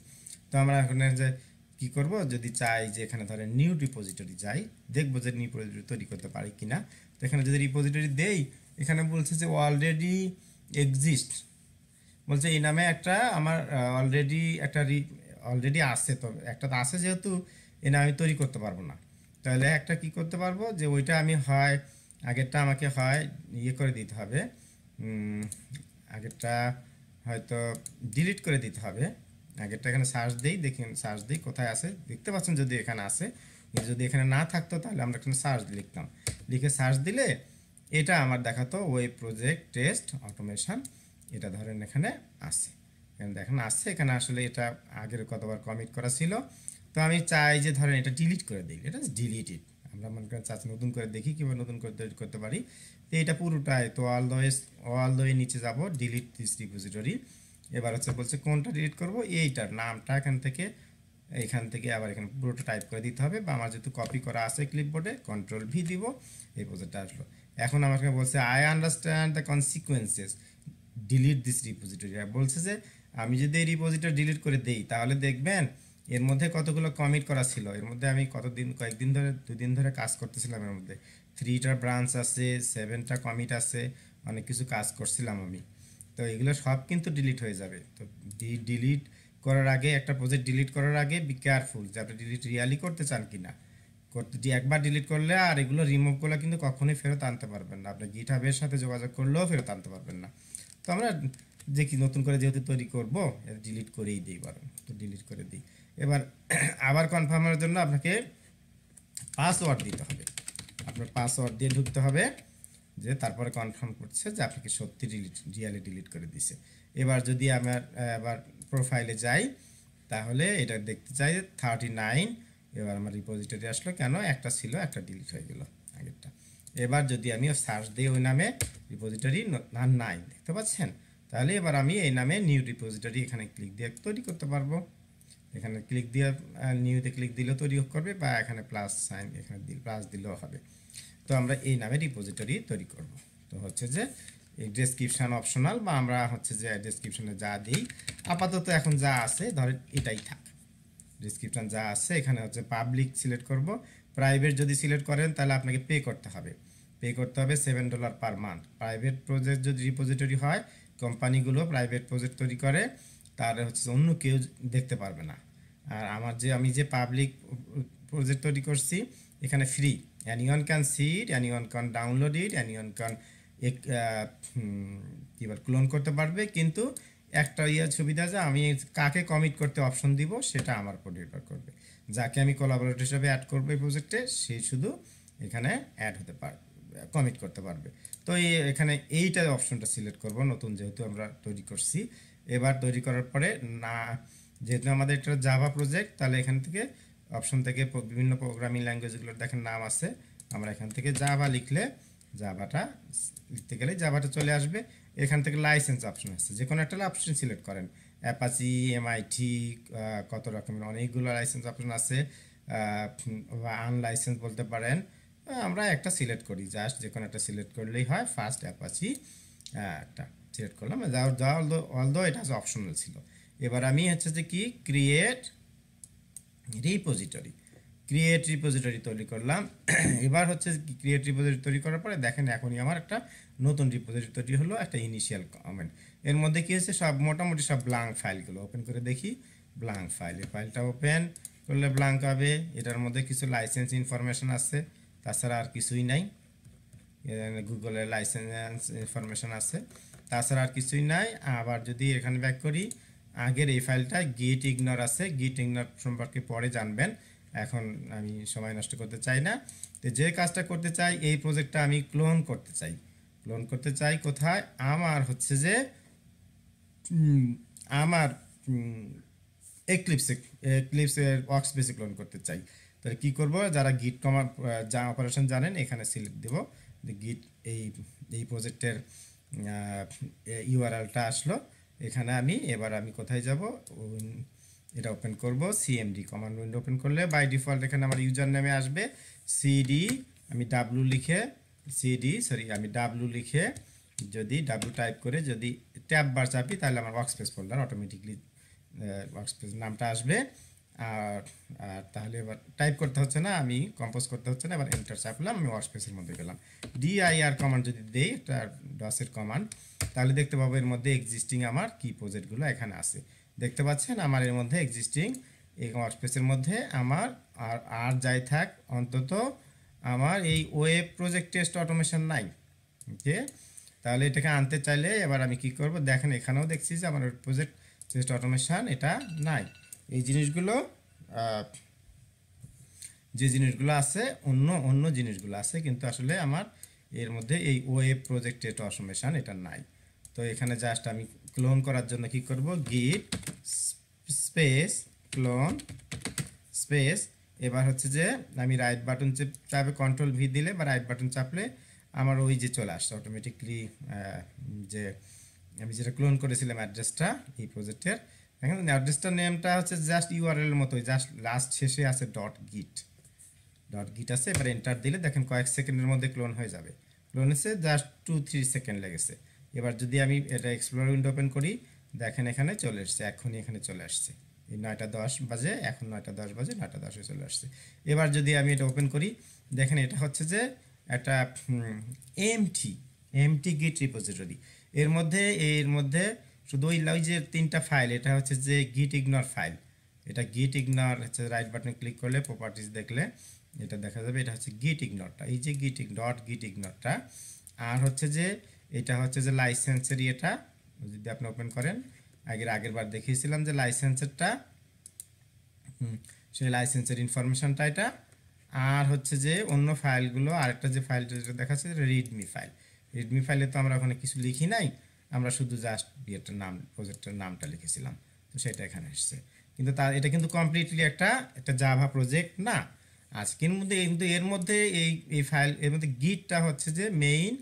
তো আমরা এখানে যে কি করব যদি চাই যে এখানে ধরেন নিউ রিপোজিটরি যাই দেখবো যে নিউ ডিপোজিটরি তৈরি করতে পারি কি না তো এখানে যদি রিপোজিটরি দেই এখানে বলছে যে অলরেডি এক্সিস্ট বলছে এই নামে একটা আমার অলরেডি একটা অলরেডি আছে তবে একটা তো আছে যেহেতু এই নামে তৈরি করতে পারবো না তাহলে একটা কি করতে পারবো যে ওইটা আমি হয় আগেরটা আমাকে হয় ইয়ে করে দিতে হবে আগেরটা হয়তো ডিলিট করে দিতে হবে আগেরটা এখানে সার্চ দিই দেখেন সার্চ দিই কোথায় আছে দেখতে পাচ্ছেন যদি এখানে আছে যদি এখানে না থাকতো তাহলে আমরা এখানে সার্চ লিখতাম লিখে সার্চ দিলে এটা আমার দেখাতো ওয়েব প্রজেক্ট টেস্ট অটোমেশান এটা ধরেন এখানে আছে এখানে দেখেন আসছে এখানে আসলে এটা আগের কতবার কমিট করা ছিল তো আমি চাই যে ধরেন এটা ডিলিট করে দিই এটা ডিলিটেড আমরা মনে করেন চাচ্ছি নতুন করে দেখি কীভাবে নতুন করে ডিলিট করতে পারি তো এটা পুরোটাই তো অল দোয়ে অল দোয়ে নিচে যাবো ডিলিট দিস রিপোজিটরি এবার হচ্ছে বলছে কোনটা ডিলিট করব এইটার নামটা এখান থেকে এইখান থেকে আবার এখানে পুরোটা টাইপ করে দিতে হবে বা আমার যেহেতু কপি করা আছে ক্লিপবোর্ডে কন্ট্রোল ভি দিব এই প্রজেক্টটা আসলো এখন আমাকে বলছে I understand the consequences delete this repository বলছে যে আমি যদি এই রিপোজিটর ডিলিট করে দেই তাহলে দেখবেন এর মধ্যে কতগুলো কমিট করা ছিল এর মধ্যে আমি কতদিন কয়েকদিন ধরে দুদিন ধরে কাজ করতেছিলাম এর মধ্যে থ্রিটা ব্রাঞ্চ আছে সেভেনটা কমিট আছে অনেক কিছু কাজ করছিলাম আমি তো এগুলো সব কিন্তু ডিলিট হয়ে যাবে তো ডি ডিলিট করার আগে একটা প্রজেক্ট ডিলিট করার আগে বি কেয়ারফুল যে আপনি ডিলিট রিয়ালি করতে চান কি না করতে একবার ডিলিট করলে আর এগুলো রিমুভ করলে কিন্তু কখনোই ফেরত আনতে পারবেন না আপনি গিট হাবের সাথে যোগাযোগ করলেও ফেরত আনতে পারবেন না তো আমরা যে কি নতুন করে যেহেতু তৈরি করবো ডিলিট করেই দিই বরং তো ডিলিট করে দিই এবার [clears throat] আবার কনফার্মের জন্য আপনাকে পাসওয়ার্ড দিতে হবে আপনার পাসওয়ার্ড দিয়ে ঢুকতে হবে যে তারপরে কনফার্ম করছে যে আপনাকে সত্যি রিয়ালি ডিলিট করে দিছে এবার যদি আমার আবার প্রোফাইলে যাই তাহলে এটা দেখতে চাই থার্টি নাইন এবার আমার রিপোজিটরি আসলো কেন একটা ছিল একটা ডিলিট হয়ে গেল আগেরটা এবার যদি আমি সার্চ দিই ওই নামে রিপোজিটরি নাই দেখতে পাচ্ছেন তাহলে এবার আমি এই নামে নিউ রিপোজিটরি এখানে ক্লিক দিয়ে তৈরি করতে পারবো এখানে ক্লিক দিয়ে নিউতে ক্লিক দিলেও তৈরি করবে বা এখানে প্লাস সাইন এখানে প্লাস দিলেও হবে তো আমরা এই নামে রিপোজিটরি তৈরি করব তো হচ্ছে যে এই ডেসক্রিপশান অপশনাল বা আমরা হচ্ছে যে ডেসক্রিপশানে যা দিই আপাতত এখন যা আছে ধরেন এটাই থাক ডেসক্রিপশান যা আছে এখানে হচ্ছে পাবলিক সিলেক্ট করব প্রাইভেট যদি সিলেক্ট করেন তাহলে আপনাকে পে করতে হবে পে করতে হবে seven dollar per month private project যদি রিপোজিটরি হয় কোম্পানিগুলো প্রাইভেট প্রজেক্ট তৈরি করে তার হচ্ছে অন্য কেউ দেখতে পারবে না আর আমার যে আমি যে পাবলিক প্রজেক্ট তৈরি করছি এখানে free anyone can see it anyone can download it anyone can কী বল ক্লোন করতে পারবে কিন্তু একটা ইয়ে সুবিধা যে আমি কাকে কমিট করতে অপশন দিব সেটা আমার উপর নির্ভর করবে যাকে আমি কোলাবোরেটর হিসাবে অ্যাড করবো এই প্রজেক্টে সে শুধু এখানে অ্যাড হতে পারবে কমিট করতে পারবে তো এই এখানে এইটা অপশনটা সিলেক্ট করব নতুন যেহেতু আমরা তৈরি করছি এবার তৈরি করার পরে না যেহেতু আমাদের এটা জাভা প্রজেক্ট তাহলে এখান থেকে অপশন থেকে বিভিন্ন প্রোগ্রামিং ল্যাঙ্গুয়েজগুলোর দেখেন নাম আছে আমরা এখান থেকে জাভা লিখলে জাভাটা লিখতে গেলে জাভাটা চলে আসবে এখান থেকে লাইসেন্স অপশন আছে যে কোনো একটা অপশন সিলেক্ট করেন অ্যাপাচি এমআইটি কত রকমের অনেকগুলো লাইসেন্স অপশন আছে আনলাইসেন্স বলতে পারেন আমরা একটা সিলেক্ট করি জাস্ট যে কোনো একটা সিলেক্ট করলেই হয় ফার্স্ট অ্যাপাচি একটা সিলেক্ট করলাম অলদো এটা অপশনাল ছিল এবার আমি হচ্ছে যে কি ক্রিয়েট রিপোজিটরি ক্রিয়েট রিপোজিটরি তৈরি করলাম এবার হচ্ছে ক্রিয়েট রিপোজিটরি তৈরি করার পরে দেখেন এখনই আমার একটা নতুন রিপোজিটরি তৈরি হলো একটা ইনিশিয়াল কমেন্ট এর মধ্যে কী হচ্ছে সব মোটামুটি সব ব্লাঙ্ক ফাইলগুলো ওপেন করে দেখি ব্লাঙ্ক ফাইল এই ফাইলটা ওপেন করলে ব্লাঙ্ক হবে এটার মধ্যে কিছু লাইসেন্স ইনফরমেশন আছে তাছাড়া আর কিছুই নাই গুগলের লাইসেন্স ইনফরমেশন আছে তাছাড়া আর কিছুই নাই আবার যদি এখানে ব্যাক করি আগের এই ফাইলটা গিট ইগনোর আছে গিট ইগনোর সম্পর্কে পরে জানবেন এখন আমি সময় নষ্ট করতে চাই না তো যে কাজটা করতে চাই এই প্রজেক্টটা আমি ক্লোন করতে চাই ক্লোন করতে চাই কোথায় আমার হচ্ছে যে আমার এক্লিপসে এক্লিপসের ওয়ার্ক স্পেসে ক্লোন করতে চাই তাহলে কী করবো যারা গিট কমার যা অপারেশন জানেন এখানে সিলেক্ট দেবো গিট এই এই প্রজেক্টের ইউআরএলটা আসলো এখানে আমি এবার আমি কোথায় যাব এটা ওপেন করব সিএমডি কমান্ড উইন্ডো ওপেন করলে বাই ডিফল্ট এখানে আমার ইউজার নেমে আসবে সিডি আমি ডাব্লু লিখে সিডি সরি আমি ডাব্লু লিখে যদি ডাব্লু টাইপ করে যদি ট্যাব বার চাপি তাহলে আমার ওয়ার্কস্পেস ফোল্ডার অটোমেটিকলি ওয়ার্কস্পেস নামটা আসবে আর তাহলে এবার টাইপ করতে হচ্ছে না আমি কম্পোজ করতে হচ্ছে না এবার এন্টার চাপলাম আমি ওয়ার্কস্পেসের মধ্যে গেলাম ডিআইআর কমান্ড যদি দেই ডসের কমান্ড তাহলে দেখতে পাবো এর মধ্যে এক্সিস্টিং আমার কি প্রজেক্টগুলো এখানে আছে দেখতে পাচ্ছেন আমার এর মধ্যে এক্সিস্টিং এই ওয়ার্কস্পেসের মধ্যে আমার আর আর যাই থাক অন্তত আমার এই ওয়েব প্রজেক্ট টেস্ট অটোমেশন নাই ওকে তাহলে এটাকে আনতে চাইলে এবার আমি কি করব দেখেন এখানেও দেখছি যে আমার প্রজেক্ট টেস্ট অটোমেশন এটা নাই এই জিনিসগুলো যে জিনিসগুলো আছে অন্য অন্য জিনিসগুলো আছে কিন্তু আসলে আমার এর মধ্যে এই ওয়েব প্রজেক্টের অটোমেশান এটা নাই তো এখানে জাস্ট আমি ক্লোন করার জন্য কি করব গিট স্পেস ক্লোন স্পেস এবার হচ্ছে যে আমি রাইট বাটন চাপে কন্ট্রোল ভি দিলে বা রাইট বাটন চাপলে আমার ওই যে চলে আসছে অটোমেটিকলি যে আমি যেটা ক্লোন করেছিলাম অ্যাড্রেসটা এই প্রজেক্টের এখন অ্যাড্রেসটার নেমটা হচ্ছে জাস্ট ইউআরএল এর মতোই জাস্ট লাস্ট শেষে আছে ডট গিট ডট গিট আছে এবার এন্টার দিলে দেখেন কয়েক সেকেন্ডের মধ্যে ক্লোন হয়ে যাবে ক্লোন এসে জাস্ট টু থ্রি সেকেন্ড লেগেছে এবার যদি আমি এটা এক্সপ্লোর উইন্ডো ওপেন করি দেখেন এখানে চলে এসছে এখনই এখানে চলে আসছে এই নয়টা দশ বাজে এখন নয়টা দশ বাজে নয়টা দশে চলে আসছে এবার যদি আমি এটা ওপেন করি দেখেন এটা হচ্ছে যে একটা এমটি এমটি গিট রিপোজিটরি এর মধ্যে এর মধ্যে শুধু ওই ওই যে তিনটা ফাইল এটা হচ্ছে যে গিট ইগনোর ফাইল এটা গিট ইগনোর হচ্ছে রাইট বাটনে ক্লিক করলে প্রপার্টিস দেখলে এটা দেখা যাবে এটা হচ্ছে গিট ইগনোরটা এই যে গিট ডট গিট ইগনোরটা আর হচ্ছে যে এটা হচ্ছে যে লাইসেন্সের ইয়েটা যদি আপনি ওপেন করেন আগের আগের বার দেখিয়েছিলাম যে লাইসেন্সেরটা সেই লাইসেন্সের ইনফরমেশনটা এটা আর হচ্ছে যে অন্য ফাইলগুলো আরেকটা যে ফাইলটা যেটা দেখাচ্ছে রিডমি ফাইল রিডমি ফাইলে তো আমরা ওখানে কিছু লিখি নাই আমরা শুধু জাস্ট বিয়েটার নাম প্রজেক্টের নামটা লিখেছিলাম তো সেটা এখানে এসছে কিন্তু তা এটা কিন্তু কমপ্লিটলি একটা একটা জাভা প্রজেক্ট না আজকের মধ্যে কিন্তু এর মধ্যে এই এই ফাইল এর মধ্যে গিটটা হচ্ছে যে মেইন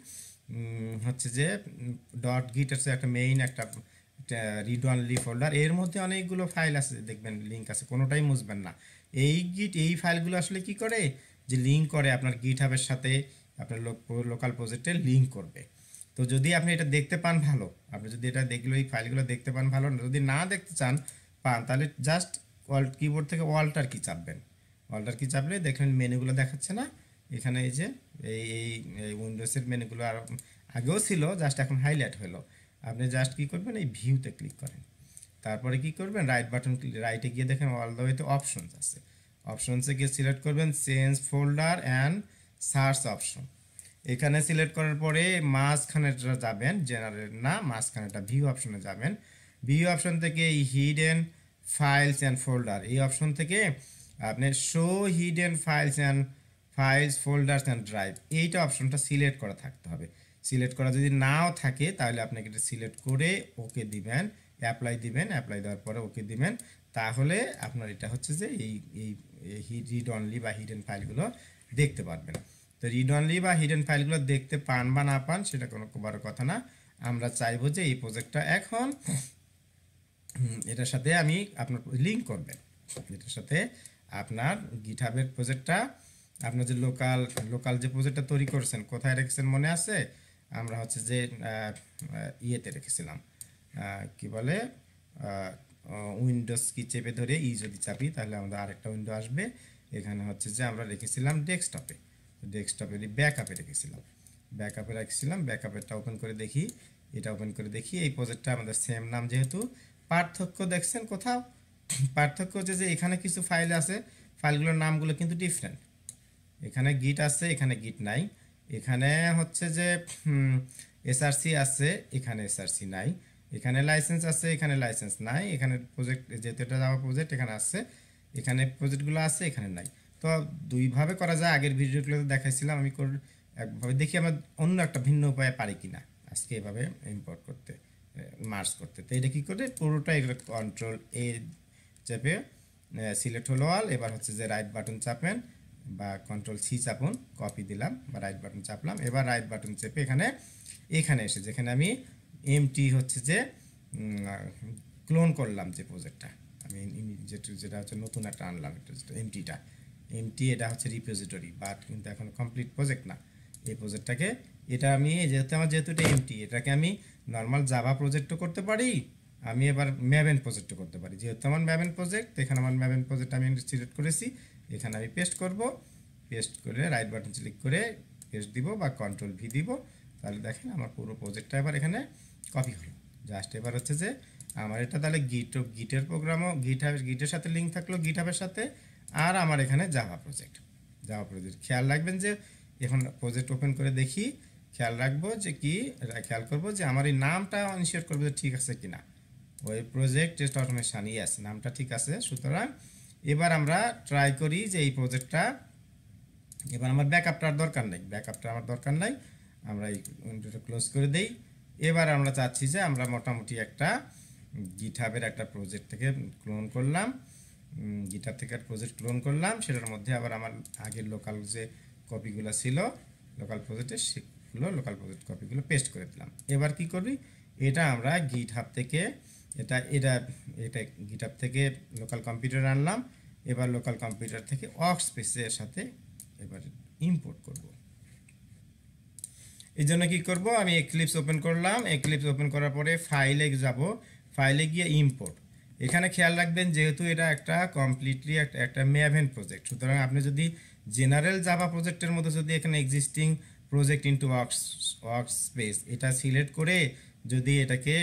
হচ্ছে যে ডট গিট আছে একটা মেইন একটা রিড অনলি ফোল্ডার এর মধ্যে অনেকগুলো ফাইল আছে দেখবেন লিঙ্ক আছে কোনোটাই মুছবেন না এই গিট এই ফাইলগুলো আসলে কি করে যে লিঙ্ক করে আপনার গিট হাবের সাথে আপনার লোকাল প্রজেক্টে লিঙ্ক করবে তো যদি আপনি এটা দেখতে পান ভালো আপনি যদি এটা দেখলে এই ফাইলগুলো দেখতে পান ভালো যদি না দেখতে চান পান তাহলে জাস্ট অল্ট কিবোর্ড থেকে অল্টার কি চাপবেন অল্টার কি চাপলে দেখলেন মেনুগুলো দেখাচ্ছে না এখানে এই যে এই এই উইন্ডোসের মেনুগুলো আর আগেও ছিল জাস্ট এখন হাইলাইট হলো আপনি জাস্ট কি করবেন এই ভিউতে ক্লিক করেন তারপরে কি করবেন রাইট বাটন রাইটে গিয়ে দেখেন অল দ্য ওয়েতে অপশনস আছে অপশনসে গিয়ে সিলেক্ট করবেন change folder and search option এখানে সিলেক্ট করার পরে মাঝখানেটা যাবেন জেনারেল না মাঝখানেটা ভিউ অপশনে যাবেন ভিউ অপশন থেকে হিডেন ফাইলস অ্যান্ড ফোল্ডার এই অপশন থেকে আপনি show hidden files and files folders and drive এইটা অপশনটা সিলেক্ট করা থাকতে হবে সিলেক্ট করা যদি নাও থাকে তাহলে আপনাকে এটা সিলেক্ট করে ওকে দিবেন অ্যাপ্লাই দিবেন অ্যাপ্লাই দেওয়ার পরে ওকে দিবেন তাহলে আপনার এটা হচ্ছে যে এই এই হিড অনলি বা হিডেন ফাইলগুলো দেখতে পারবেন তো রিড অনলি বা হিডেন ফাইলগুলো দেখতে পান বা না পান সেটা কোনো বড় কথা না আমরা চাইবো যে এই প্রজেক্টটা এখন এটার সাথে আমি আপনার লিঙ্ক করবেন এটার সাথে আপনার গিঠাবের প্রজেক্টটা আপনার যে লোকাল লোকাল যে প্রজেক্টটা তৈরি করছেন কোথায় রেখেছেন মনে আছে আমরা হচ্ছে যে ইয়েতে রেখেছিলাম কি বলে উইন্ডোজ কি চেপে ধরে ই যদি চাপি তাহলে আমাদের আরেকটা উইন্ডো আসবে এখানে হচ্ছে যে আমরা রেখেছিলাম ডেস্কটপে ডেস্কটপে ব্যাকআপে রেখেছিলাম ব্যাকআপে রাখছিলাম ব্যাকআপেরটা ওপেন করে দেখি এটা ওপেন করে দেখি এই প্রজেক্টটা আমাদের সেম নাম যেহেতু পার্থক্য দেখছেন কোথাও পার্থক্য হচ্ছে যে এখানে কিছু ফাইল আছে ফাইলগুলোর নামগুলো কিন্তু ডিফারেন্ট এখানে গিট আছে এখানে গিট নাই এখানে হচ্ছে যে এসআরসি আছে এখানে এসআরসি নাই এখানে লাইসেন্স আছে এখানে লাইসেন্স নাই এখানে প্রজেক্ট যেহেতু এটা যাওয়া প্রজেক্ট এখানে আছে এখানে প্রজেক্টগুলো আছে এখানে নাই তো দুইভাবে করা যায় আগের ভিডিওগুলোতে দেখাইছিলাম আমি কর একভাবে দেখি আমার অন্য একটা ভিন্ন উপায়ে পারি কি না আজকে এভাবে ইম্পোর্ট করতে মার্চ করতে তো এটা কী করে পুরোটা এগুলো কন্ট্রোল এ চেপে সিলেক্ট হলো অল এবার হচ্ছে যে রাইট বাটন চাপেন বা কন্ট্রোল সি চাপুন কপি দিলাম বা রাইট বাটন চাপলাম এবার রাইট বাটন চেপে এখানে এখানে এসে যেখানে আমি এমটি হচ্ছে যে ক্লোন করলাম যে প্রজেক্টটা আমি যেটা হচ্ছে নতুন একটা আনলাম যেটা এমটিটা এমটি এটা হচ্ছে রিপোজিটরি বাট কিন্তু এখন কমপ্লিট প্রজেক্ট না এই প্রজেক্টটাকে এটা আমি যেহেতু আমার যেহেতু এটা এমটি এটাকে আমি নর্মাল জাভা প্রজেক্টও করতে পারি আমি এবার ম্যাবেন প্রজেক্টও করতে পারি যেহেতু আমার ম্যাবেন প্রজেক্ট এখানে আমার ম্যাবেন প্রজেক্ট আমি সিলেক্ট করেছি এখানে আমি পেস্ট করব পেস্ট করে রাইট বাটন ক্লিক করে পেস্ট দিব বা কন্ট্রোল ভি দিব তাহলে দেখেন আমার পুরো প্রজেক্টটা এবার এখানে কপি হলো জাস্ট এবার হচ্ছে যে আমার এটা তাহলে গিট গিটের প্রোগ্রামও গিট হাবের গিটের সাথে লিঙ্ক থাকলো গিট হাবের সাথে আর আমার এখানে জাভা প্রজেক্ট জাভা প্রজেক্ট খেয়াল রাখবেন যে এখন প্রজেক্ট ওপেন করে দেখি খেয়াল রাখবো যে কি খেয়াল করব যে আমার এই নামটা ইনশিওর করবো যে ঠিক আছে কিনা ওই প্রজেক্ট টেস্ট অটোমেশন ইয়াস নামটা ঠিক আছে সুতরাং এবার আমরা ট্রাই করি যে এই প্রজেক্টটা এবার আমার ব্যাকআপটার দরকার নেই ব্যাকআপটা আমার দরকার নাই আমরা এই উইন্ডোটা ক্লোজ করে দেই এবার আমরা চাচ্ছি যে আমরা মোটামুটি একটা গিঠাবের একটা প্রজেক্ট থেকে ক্লোন করলাম গিটার থেকে প্রজেক্ট ক্লোন করলাম সেটার মধ্যে আবার আমার আগের লোকাল যে কপিগুলো ছিল লোকাল প্রজেক্টে সেগুলো লোকাল প্রজেক্ট কপিগুলো পেস্ট করে দিলাম এবার কি করবি এটা আমরা গিট হাব থেকে এটা এটা এটা গিট হাব থেকে লোকাল কম্পিউটার আনলাম এবার লোকাল কম্পিউটার থেকে অক্স স্পেসের সাথে এবার ইম্পোর্ট করব এই জন্য কী করবো আমি এক্লিপস ওপেন করলাম এক্লিপস ওপেন করার পরে ফাইলে যাব ফাইলে গিয়ে ইম্পোর্ট এখানে খেয়াল রাখবেন যেহেতু এটা একটা কমপ্লিটলি একটা মেয়াভেন প্রজেক্ট সুতরাং আপনি যদি জেনারেল জাভা প্রজেক্টের মধ্যে যদি এখানে existing project into works workspace এটা সিলেক্ট করে যদি এটাকে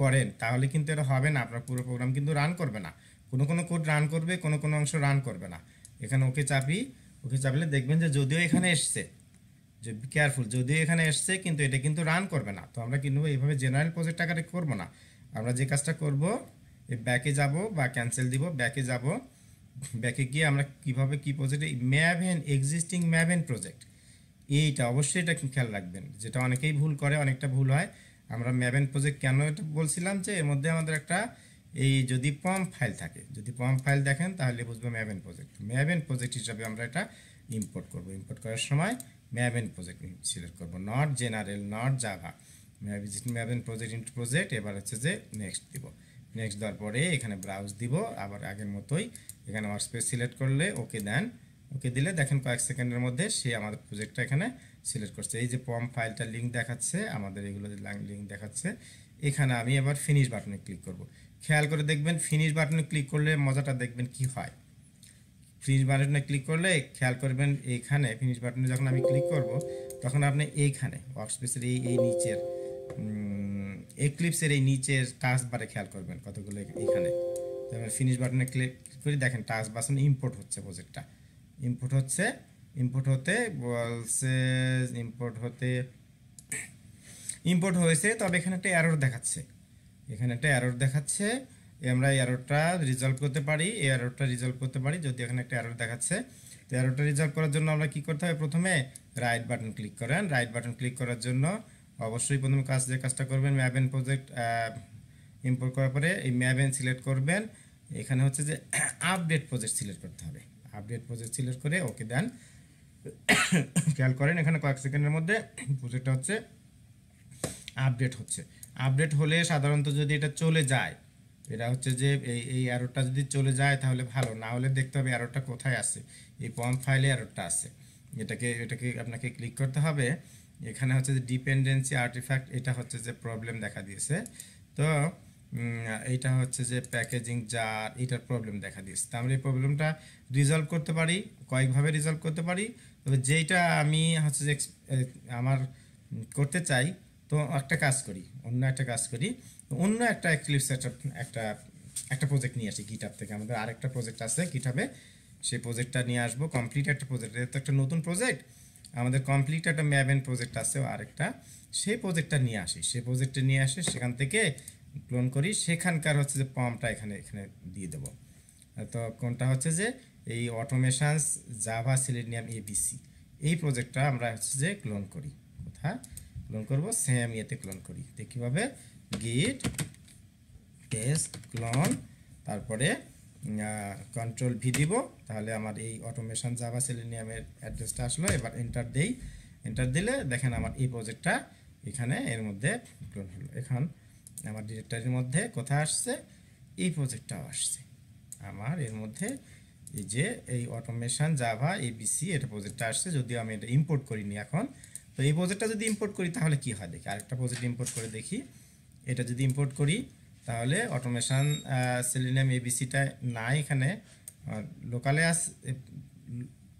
করেন তাহলে কিন্তু এটা হবে না আপনার পুরো প্রোগ্রাম কিন্তু রান করবে না কোনো কোনো কোড রান করবে কোনো কোনো অংশ রান করবে না এখানে ওকে চাপি ওকে চাপলে দেখবেন যে যদিও এখানে এসছে যে কেয়ারফুল যদিও এখানে এসছে কিন্তু এটা কিন্তু রান করবে না তো আমরা কিন্তু এইভাবে জেনারেল প্রজেক্ট আকারে করবো না আমরা যে কাজটা করবো ব্যাকে যাব বা ক্যান্সেল দিব ব্যাকে যাব ব্যাকে গিয়ে আমরা কিভাবে কি project Maven existing Maven project এইটা অবশ্যই এটা খেয়াল রাখবেন যেটা অনেকেই ভুল করে অনেকটা ভুল হয় আমরা ম্যাভেন প্রজেক্ট কেন এটা বলছিলাম যে এর মধ্যে আমাদের একটা এই যদি পম ফাইল থাকে যদি পম ফাইল দেখেন তাহলে বুঝবো ম্যাভেন প্রজেক্ট ম্যাভ প্রজেক্ট হিসাবে আমরা এটা ইম্পোর্ট করব ইম্পোর্ট করার সময় ম্যাভেন প্রজেক্ট সিলেক্ট করব নট জেনারেল নট জাভা ম্যাভ ম্যাভ অ্যান্ড প্রজেক্ট ইন্ট প্রজেক্ট এবার হচ্ছে যে নেক্সট দিব নেক্সট দেওয়ার পরে এখানে ব্রাউজ দিব আবার আগের মতোই এখানে আমার স্পেস সিলেক্ট করলে ওকে দেন ওকে দিলে দেখেন কয়েক সেকেন্ডের মধ্যে সে আমাদের প্রজেক্টটা এখানে সিলেক্ট করছে এই যে পম ফাইলটা লিঙ্ক দেখাচ্ছে আমাদের এগুলো লিঙ্ক দেখাচ্ছে এখানে আমি আবার ফিনিশ বাটনে ক্লিক করব। খেয়াল করে দেখবেন ফিনিশ বাটনে ক্লিক করলে মজাটা দেখবেন কি হয় ফিনিশ বাটনে ক্লিক করলে খেয়াল করবেন এইখানে ফিনিশ বাটনে যখন আমি ক্লিক করব তখন আপনি এইখানে ওয়ার্কস্পেসের এই এই নিচের এক্লিপসের এই নিচের টাস্ক বারে খেয়াল করবেন কতগুলো এখানে ফিনিশ বাটনে ক্লিক করে দেখেন টাস্ক বাসন ইম্পোর্ট হচ্ছে প্রজেক্টটা ইম্পোর্ট হচ্ছে ইম্পোর্ট হতে বলছে ইম্পোর্ট হতে ইম্পোর্ট হয়েছে তবে এখানে একটা অ্যারোর দেখাচ্ছে এখানে একটা অ্যারোর দেখাচ্ছে আমরা অ্যারোটা রিজলভ করতে পারি এই অ্যারোটা রিজলভ করতে পারি যদি এখানে একটা অ্যারোর দেখাচ্ছে তো অ্যারোটা রিজলভ করার জন্য আমরা কি করতে হবে প্রথমে রাইট বাটন ক্লিক করেন রাইট বাটন ক্লিক করার জন্য অবশ্যই প্রথমে কাজ যে কাজটা করবেন ম্যাবেন প্রজেক্ট ইম্পোর্ট করার পরে এই ম্যাবেন সিলেক্ট করবেন এখানে হচ্ছে যে আপডেট প্রজেক্ট সিলেক্ট করতে হবে আপডেট প্রজেক্ট সিলেক্ট করে ওকে দেন খেয়াল করেন এখানে কয়েক সেকেন্ডের মধ্যে প্রজেক্টটা হচ্ছে আপডেট হচ্ছে আপডেট হলে সাধারণত যদি এটা চলে যায় এটা হচ্ছে যে এই এই অ্যারোটা যদি চলে যায় তাহলে ভালো না হলে দেখতে হবে অ্যারোটা কোথায় আছে এই পম্প ফাইলে অ্যারোটা আছে এটাকে এটাকে আপনাকে ক্লিক করতে হবে এখানে হচ্ছে যে ডিপেন্ডেন্সি আর্টিফ্যাক্ট এটা হচ্ছে যে প্রবলেম দেখা দিয়েছে তো এইটা হচ্ছে যে প্যাকেজিং জার এটার প্রবলেম দেখা দিয়েছে তা আমরা এই প্রবলেমটা রিজলভ করতে পারি কয়েকভাবে রিজলভ করতে পারি তবে যেইটা আমি হচ্ছে যে আমার করতে চাই তো একটা কাজ করি অন্য একটা কাজ করি অন্য একটা অ্যাক্টিলিপস একটা একটা একটা প্রজেক্ট নিয়ে আসি গিটাব থেকে আমাদের আরেকটা প্রজেক্ট আছে গিটাপে সেই প্রজেক্টটা নিয়ে আসবো কমপ্লিট একটা প্রজেক্ট এটা তো একটা নতুন প্রজেক্ট আমাদের কমপ্লিট একটা ম্যাবেন প্রজেক্ট আছে আরেকটা সেই প্রজেক্টটা নিয়ে আসি সেই প্রজেক্টটা নিয়ে আসে সেখান থেকে ক্লোন করি সেখানকার হচ্ছে যে পম্পটা এখানে এখানে দিয়ে দেব তো কোনটা হচ্ছে যে এই অটোমেশানস জাভা সিলেনিয়াম এবিসি এই প্রজেক্টটা আমরা হচ্ছে যে ক্লোন করি কোথা ক্লোন করব সেম ইয়েতে ক্লোন করি দেখি কীভাবে গিট টেস্ট ক্লোন তারপরে কন্ট্রোল ভি দিব তাহলে আমার এই অটোমেশন জাভা সেলেনিয়ামের অ্যাড্রেসটা আসলো এবার এন্টার দেই এন্টার দিলে দেখেন আমার এই প্রজেক্টটা এখানে এর মধ্যে হলো এখন আমার ডিরেক্টরির মধ্যে কোথায় আসছে এই প্রজেক্টটাও আসছে আমার এর মধ্যে এই যে এই অটোমেশন জাভা এবিসি এটা প্রজেক্টটা আসছে যদিও আমি এটা ইম্পোর্ট করিনি এখন তো এই প্রজেক্টটা যদি ইম্পোর্ট করি তাহলে কি হয় দেখি আরেকটা প্রজেক্ট ইম্পোর্ট করে দেখি এটা যদি ইম্পোর্ট করি তাহলে অটোমেশান সেলিনিয়াম এবিসিটা না এখানে লোকালে আস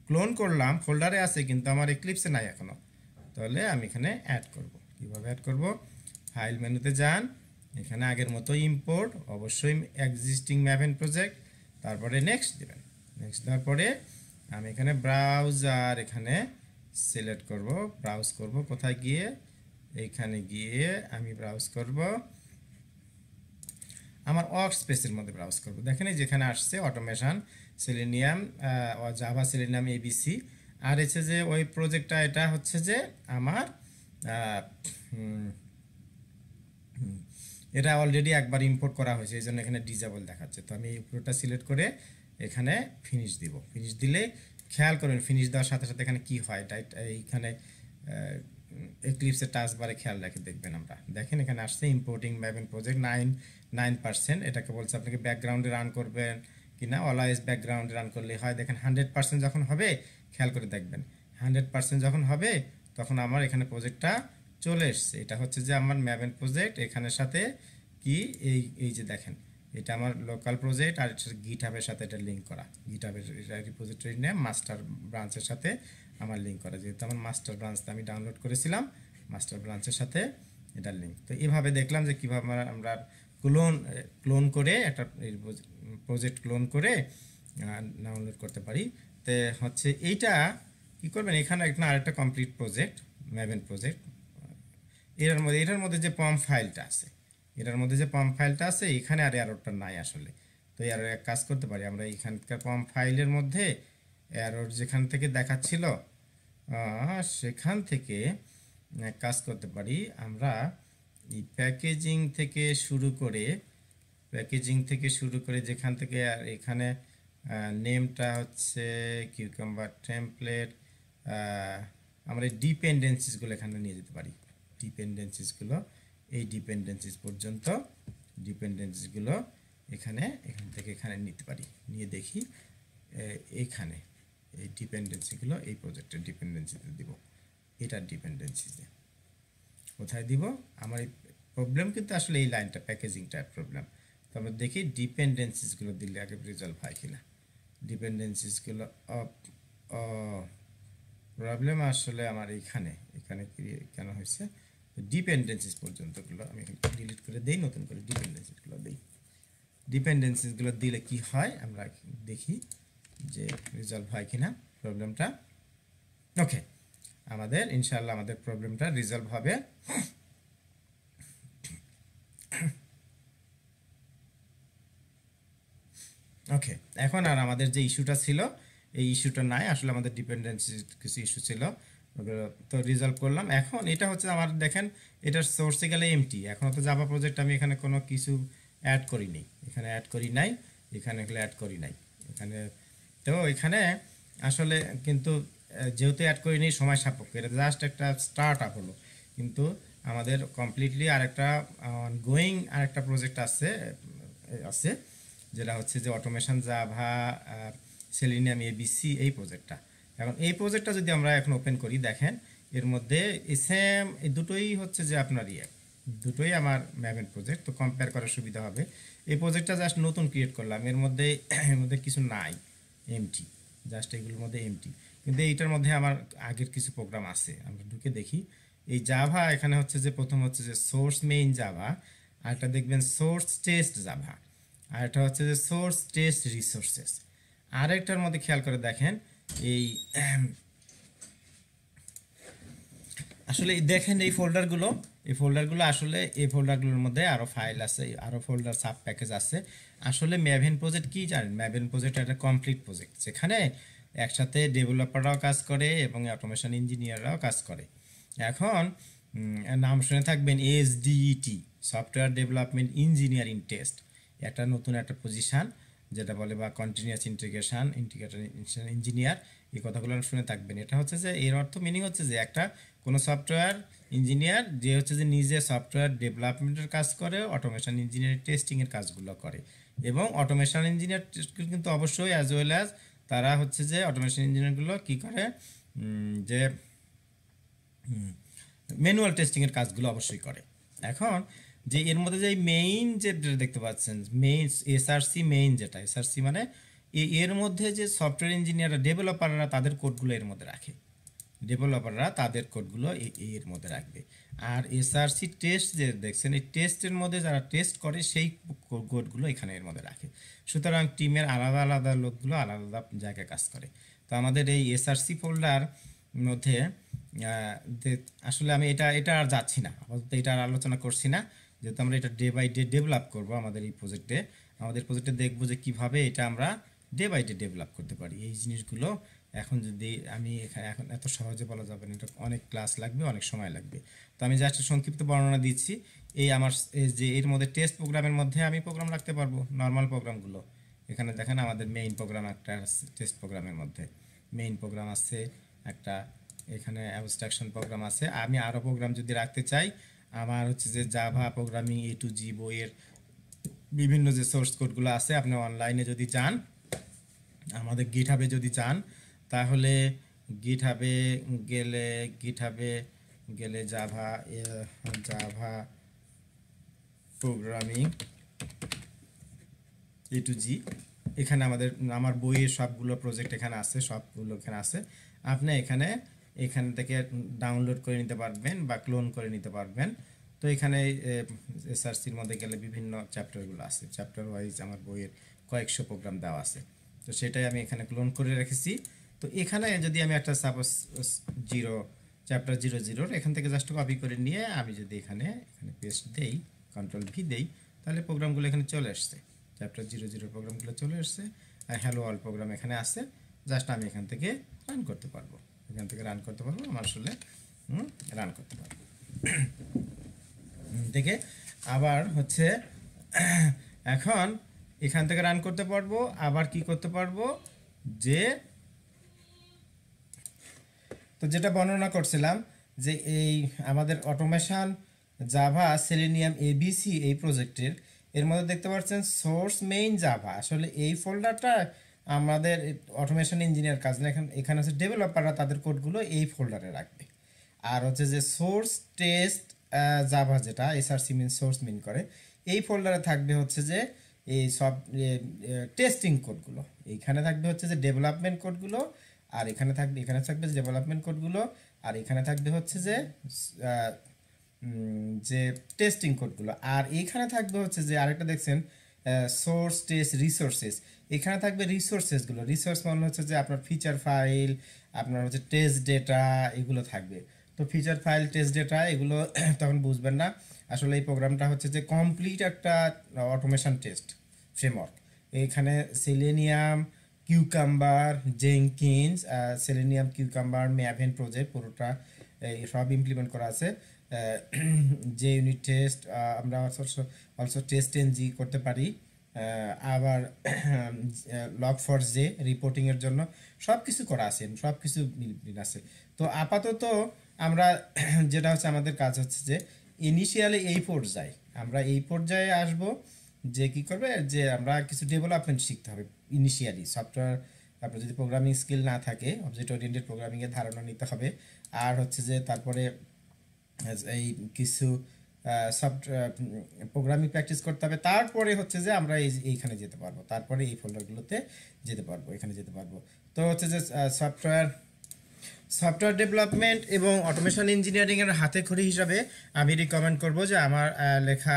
ক্লোন করলাম ফোল্ডারে আছে কিন্তু আমার এক্লিপসে নাই এখনও তাহলে আমি এখানে অ্যাড করব কিভাবে অ্যাড করব ফাইল মেনুতে যান এখানে আগের মতো ইম্পোর্ট অবশ্যই এক্সিস্টিং ম্যাভেন প্রজেক্ট তারপরে নেক্সট দেবেন নেক্সট দেওয়ার পরে আমি এখানে ব্রাউজার এখানে সিলেক্ট করব ব্রাউজ করব কোথায় গিয়ে এইখানে গিয়ে আমি ব্রাউজ করব আমার ওয়ার্ক স্পেসের মধ্যে ব্রাউজ করব দেখেন যেখানে আসছে automation Selenium Java Selenium ABC আর এসে যে ওই প্রজেক্টটা এটা হচ্ছে যে আমার এটা অলরেডি একবার ইম্পোর্ট করা হয়েছে এই জন্য এখানে ডিজেবল দেখাচ্ছে তো আমি এই পুরোটা সিলেক্ট করে এখানে ফিনিশ দিব ফিনিশ দিলে খেয়াল করবেন ফিনিশ দেওয়ার সাথে সাথে এখানে কি হয় এইখানে এক্লিপসের বারে খেয়াল রাখে দেখবেন আমরা দেখেন এখানে আসছে importing map project nine nine percent এটাকে বলছে আপনাকে ব্যাকগ্রাউন্ডে রান করবেন কি না অলওয়েজ ব্যাকগ্রাউন্ডে রান করলে হয় দেখেন হান্ড্রেড পার্সেন্ট যখন হবে খেয়াল করে দেখবেন হান্ড্রেড পার্সেন্ট যখন হবে তখন আমার এখানে প্রজেক্টটা চলে এসছে এটা হচ্ছে যে আমার ম্যাবেন প্রজেক্ট এখানের সাথে কি এই এই যে দেখেন এটা আমার লোকাল প্রজেক্ট আর এটা গিট হাবের সাথে এটা লিঙ্ক করা গিট হাবের রিপোজিটরি নিয়ে মাস্টার ব্রাঞ্চের সাথে আমার লিঙ্ক করা যেহেতু আমার মাস্টার ব্রাঞ্চ আমি ডাউনলোড করেছিলাম মাস্টার ব্রাঞ্চের সাথে এটা লিঙ্ক তো এভাবে দেখলাম যে কীভাবে আমরা ক্লোন ক্লোন uh, করে একটা প্রজেক্ট ক্লোন করে ডাউনলোড করতে পারি তো হচ্ছে এইটা কি করবেন এখানে একটা আরেকটা কমপ্লিট প্রজেক্ট ম্যাভেন প্রজেক্ট এটার মধ্যে এটার মধ্যে যে পাম্প ফাইলটা আছে এটার মধ্যে যে পাম্প ফাইলটা আছে এখানে আর এরোরটা নাই আসলে তো এর এক কাজ করতে পারি আমরা এখানকার পাম্প ফাইলের মধ্যে এরোর যেখান থেকে দেখাচ্ছিল সেখান থেকে কাজ করতে পারি আমরা এই প্যাকেজিং থেকে শুরু করে প্যাকেজিং থেকে শুরু করে যেখান থেকে আর এখানে নেমটা হচ্ছে কিউকাম্বার টেমপ্লেট আমরা এই ডিপেন্ডেন্সিসগুলো এখানে নিয়ে যেতে পারি ডিপেন্ডেন্সিসগুলো এই ডিপেন্ডেন্সিস পর্যন্ত ডিপেন্ডেন্সিসগুলো এখানে এখান থেকে এখানে নিতে পারি নিয়ে দেখি এখানে এই ডিপেন্ডেন্সিগুলো এই প্রজেক্টের ডিপেন্ডেন্সিতে দিব এটার ডিপেন্ডেন্সিতে কোথায় দিব আমার এই প্রবলেম কিন্তু আসলে এই লাইনটা প্যাকেজিংটার প্রবলেম তো আমরা দেখি ডিপেন্ডেন্সিসগুলো দিলে আগে রেজাল্ট হয় কিনা ডিপেন্ডেন্সিসগুলো অফ প্রবলেম আসলে আমার এইখানে এখানে কেন হয়েছে ডিপেন্ডেন্সিস পর্যন্তগুলো আমি ডিলিট করে দিই নতুন করে ডিপেন্ডেন্সিসগুলো দিই ডিপেন্ডেন্সিসগুলো দিলে কি হয় আমরা দেখি যে রেজলভ হয় কিনা প্রবলেমটা ওকে আমাদের ইনশাল্লাহ আমাদের প্রবলেমটা রিজলভ হবে ওকে এখন আর আমাদের যে ইস্যুটা ছিল এই ইস্যুটা নাই আসলে আমাদের ডিপেন্ডেন্সি কিছু ইস্যু ছিল তো রিজলভ করলাম এখন এটা হচ্ছে আমার দেখেন এটার সোর্সে গেলে এমটি এখনও তো জাভা প্রজেক্ট আমি এখানে কোনো কিছু অ্যাড করিনি এখানে অ্যাড করি নাই এখানে এগুলো অ্যাড করি নাই এখানে তো এখানে আসলে কিন্তু যেহেতু অ্যাড করিনি সময় সাপেক্ষে এটা জাস্ট একটা স্টার্ট আপ হলো কিন্তু আমাদের কমপ্লিটলি আরেকটা গোয়িং আরেকটা প্রজেক্ট আছে আছে যেটা হচ্ছে যে অটোমেশন জাভা সেলিনিয়াম এবিসি এই প্রজেক্টটা এখন এই প্রজেক্টটা যদি আমরা এখন ওপেন করি দেখেন এর মধ্যে এসএম এই দুটোই হচ্ছে যে আপনার ইয়ে দুটোই আমার ম্যাভেন প্রজেক্ট তো কম্পেয়ার করার সুবিধা হবে এই প্রজেক্টটা জাস্ট নতুন ক্রিয়েট করলাম এর মধ্যে এর মধ্যে কিছু নাই এমটি জাস্ট এগুলোর মধ্যে এমটি কিন্তু এইটার মধ্যে আমার আগের কিছু প্রোগ্রাম আছে আমরা ঢুকে দেখি এই জাভা এখানে হচ্ছে যে প্রথম হচ্ছে যে সোর্স মেইন জাভা আর একটা দেখবেন সোর্স টেস্ট জাভা আর এটা হচ্ছে যে সোর্স টেস্ট রিসোর্সেস আরেকটার মধ্যে খেয়াল করে দেখেন এই আসলে দেখেন এই ফোল্ডারগুলো এই ফোল্ডারগুলো আসলে এই ফোল্ডারগুলোর মধ্যে আরও ফাইল আছে আরও ফোল্ডার সাব প্যাকেজ আছে আসলে ম্যাভেন প্রজেক্ট কী জানেন ম্যাভেন প্রজেক্ট একটা কমপ্লিট প্রজেক্ট যেখানে একসাথে ডেভেলপাররাও কাজ করে এবং অটোমেশন ইঞ্জিনিয়াররাও কাজ করে এখন নাম শুনে থাকবেন SDET software development engineering test একটা নতুন একটা পজিশান যেটা বলে বা কন্টিনিউয়াস ইন্টিগ্রেশান ইন্টিগ্রেশন ইঞ্জিনিয়ার এই কথাগুলো শুনে থাকবেন এটা হচ্ছে যে এর অর্থ মিনিং হচ্ছে যে একটা কোনো সফটওয়্যার ইঞ্জিনিয়ার যে হচ্ছে যে নিজে সফটওয়্যার ডেভেলপমেন্টের কাজ করে অটোমেশন ইঞ্জিনিয়ারিং টেস্টিংয়ের কাজগুলো করে এবং অটোমেশন ইঞ্জিনিয়ার কিন্তু অবশ্যই অ্যাজ ওয়েল অ্যাজ তারা হচ্ছে যে অটোমেশন ইঞ্জিনিয়ারগুলো কি করে যে ম্যানুয়াল টেস্টিংয়ের কাজগুলো অবশ্যই করে এখন যে এর মধ্যে যে মেইন যে দেখতে পাচ্ছেন মেইন এসআরসি মেইন যেটা এসআরসি মানে এর মধ্যে যে সফটওয়্যার ইঞ্জিনিয়াররা ডেভেলপাররা তাদের কোডগুলো এর মধ্যে রাখে ডেভেলপাররা তাদের কোডগুলো এর মধ্যে রাখবে আর এসআরসি টেস্ট যে দেখছেন এই টেস্টের মধ্যে যারা টেস্ট করে সেই কোডগুলো এখানে এর মধ্যে রাখে সুতরাং টিমের আলাদা আলাদা লোকগুলো আলাদা আলাদা জায়গায় কাজ করে তো আমাদের এই এসআরসি ফোল্ডার মধ্যে আসলে আমি এটা এটা আর যাচ্ছি না আপাতত এটা আর আলোচনা করছি না যেহেতু আমরা এটা ডে বাই ডে ডেভেলপ করবো আমাদের এই প্রজেক্টে আমাদের প্রজেক্টে দেখবো যে কীভাবে এটা আমরা ডে বাই ডে ডেভেলপ করতে পারি এই জিনিসগুলো এখন যদি আমি এখানে এখন এত সহজে বলা যাবে না এটা অনেক ক্লাস লাগবে অনেক সময় লাগবে তো আমি জাস্ট সংক্ষিপ্ত বর্ণনা দিচ্ছি এই আমার যে এর মধ্যে টেস্ট প্রোগ্রামের মধ্যে আমি প্রোগ্রাম রাখতে পারবো নর্মাল প্রোগ্রামগুলো এখানে দেখেন আমাদের মেইন প্রোগ্রাম একটা টেস্ট প্রোগ্রামের মধ্যে মেইন প্রোগ্রাম আছে একটা এখানে অ্যাবস্ট্রাকশন প্রোগ্রাম আছে আমি আরও প্রোগ্রাম যদি রাখতে চাই আমার হচ্ছে যে Java programming A to Z বইয়ের বিভিন্ন যে সোর্স কোডগুলো আছে আপনি অনলাইনে যদি চান আমাদের গিট হাবে যদি চান তাহলে গিট হাবে গেলে গিট হাবে গেলে Java Java programming A to Z এখানে আমাদের আমার বইয়ের সবগুলো প্রজেক্ট এখানে আছে সবগুলো এখানে আছে আপনি এখানে এখান থেকে ডাউনলোড করে নিতে পারবেন বা ক্লোন করে নিতে পারবেন তো এখানে এসআরসির মধ্যে গেলে বিভিন্ন চ্যাপ্টারগুলো আছে চ্যাপ্টার ওয়াইজ আমার বইয়ের কয়েকশো প্রোগ্রাম দেওয়া আছে তো সেটাই আমি এখানে ক্লোন করে রেখেছি তো এখানে যদি আমি একটা সাপোজ জিরো চ্যাপ্টার জিরো জিরোর এখান থেকে জাস্ট কপি করে নিয়ে আমি যদি এখানে এখানে পেস্ট দেই কন্ট্রোল ভি দেই তাহলে প্রোগ্রামগুলো এখানে চলে আসছে চ্যাপ্টার জিরো জিরো প্রোগ্রামগুলো চলে আসছে আর হ্যালো অল প্রোগ্রাম এখানে আসছে জাস্ট আমি এখান থেকে রান করতে পারবো এখান থেকে রান করতে পারবো আমার আসলে রান করতে পারবো থেকে আবার হচ্ছে এখন এখান থেকে রান করতে পারবো আবার কি করতে পারবো যে তো যেটা বর্ণনা করছিলাম যে এই আমাদের অটোমেশান জাভা সেলেনিয়াম এবিসি এই প্রজেক্টের এর মধ্যে দেখতে পাচ্ছেন সোর্স মেইন জাভা আসলে এই ফোল্ডারটা আমাদের অটোমেশন ইঞ্জিনিয়ার কাজ না এখানে এখানে হচ্ছে ডেভেলপাররা তাদের কোডগুলো এই ফোল্ডারে রাখবে আর হচ্ছে যে সোর্স টেস্ট জাভা যেটা এসআরসি মিন সোর্স মিন করে এই ফোল্ডারে থাকবে হচ্ছে যে এই সব টেস্টিং কোডগুলো এইখানে থাকবে হচ্ছে যে ডেভেলপমেন্ট কোডগুলো আর এখানে থাকবে এখানে থাকবে ডেভেলপমেন্ট কোডগুলো আর এখানে থাকবে হচ্ছে যে যে টেস্টিং কোডগুলো আর এখানে থাকবে হচ্ছে যে আরেকটা দেখছেন সোর্স টেস্ট রিসোর্সেস এখানে থাকবে রিসোর্সেসগুলো রিসোর্স মানে হচ্ছে যে আপনার ফিচার ফাইল আপনার হচ্ছে টেস্ট ডেটা এগুলো থাকবে তো ফিচার ফাইল টেস্ট ডেটা এগুলো [clears throat] তখন বুঝবেন না আসলে এই প্রোগ্রামটা হচ্ছে যে কমপ্লিট একটা অটোমেশন টেস্ট ফ্রেমওয়ার্ক এখানে Selenium Cucumber Jenkins Selenium Cucumber Maven project পুরোটা সব ইমপ্লিমেন্ট করা আছে [clears throat] যে ইউনিট টেস্ট আমরা অলসো অলসো টেস্ট এনজি করতে পারি আবার লক ফর জে রিপোর্টিংয়ের জন্য সব কিছু করা আছে সব কিছু আছে তো আপাতত আমরা [clears throat] যেটা হচ্ছে আমাদের কাজ হচ্ছে যে ইনিশিয়ালি এই পর্যায়ে আমরা এই পর্যায়ে আসব যে কি করবে যে আমরা কিছু ডেভেলপমেন্ট শিখতে হবে ইনিশিয়ালি সফটওয়্যার তারপরে যদি প্রোগ্রামিং স্কিল না থাকে অবজেক্ট ওরিয়েন্টেড প্রোগ্রামিংয়ের ধারণা নিতে হবে আর হচ্ছে যে তারপরে এই কিছু সব প্রোগ্রামিং প্র্যাকটিস করতে হবে তারপরে হচ্ছে যে আমরা এই এইখানে যেতে পারবো তারপরে এই ফোল্ডারগুলোতে যেতে পারবো এখানে যেতে পারবো তো হচ্ছে যে সফটওয়্যার সফটওয়্যার ডেভেলপমেন্ট এবং অটোমেশন ইঞ্জিনিয়ারিংয়ের হাতে খড়ি হিসাবে আমি রিকমেন্ড করব যে আমার লেখা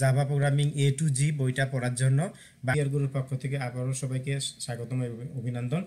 Java programming A to Z বইটা পড়ার জন্য বাইয়ারগুলোর পক্ষ থেকে আবারও সবাইকে স্বাগতম অভিনন্দন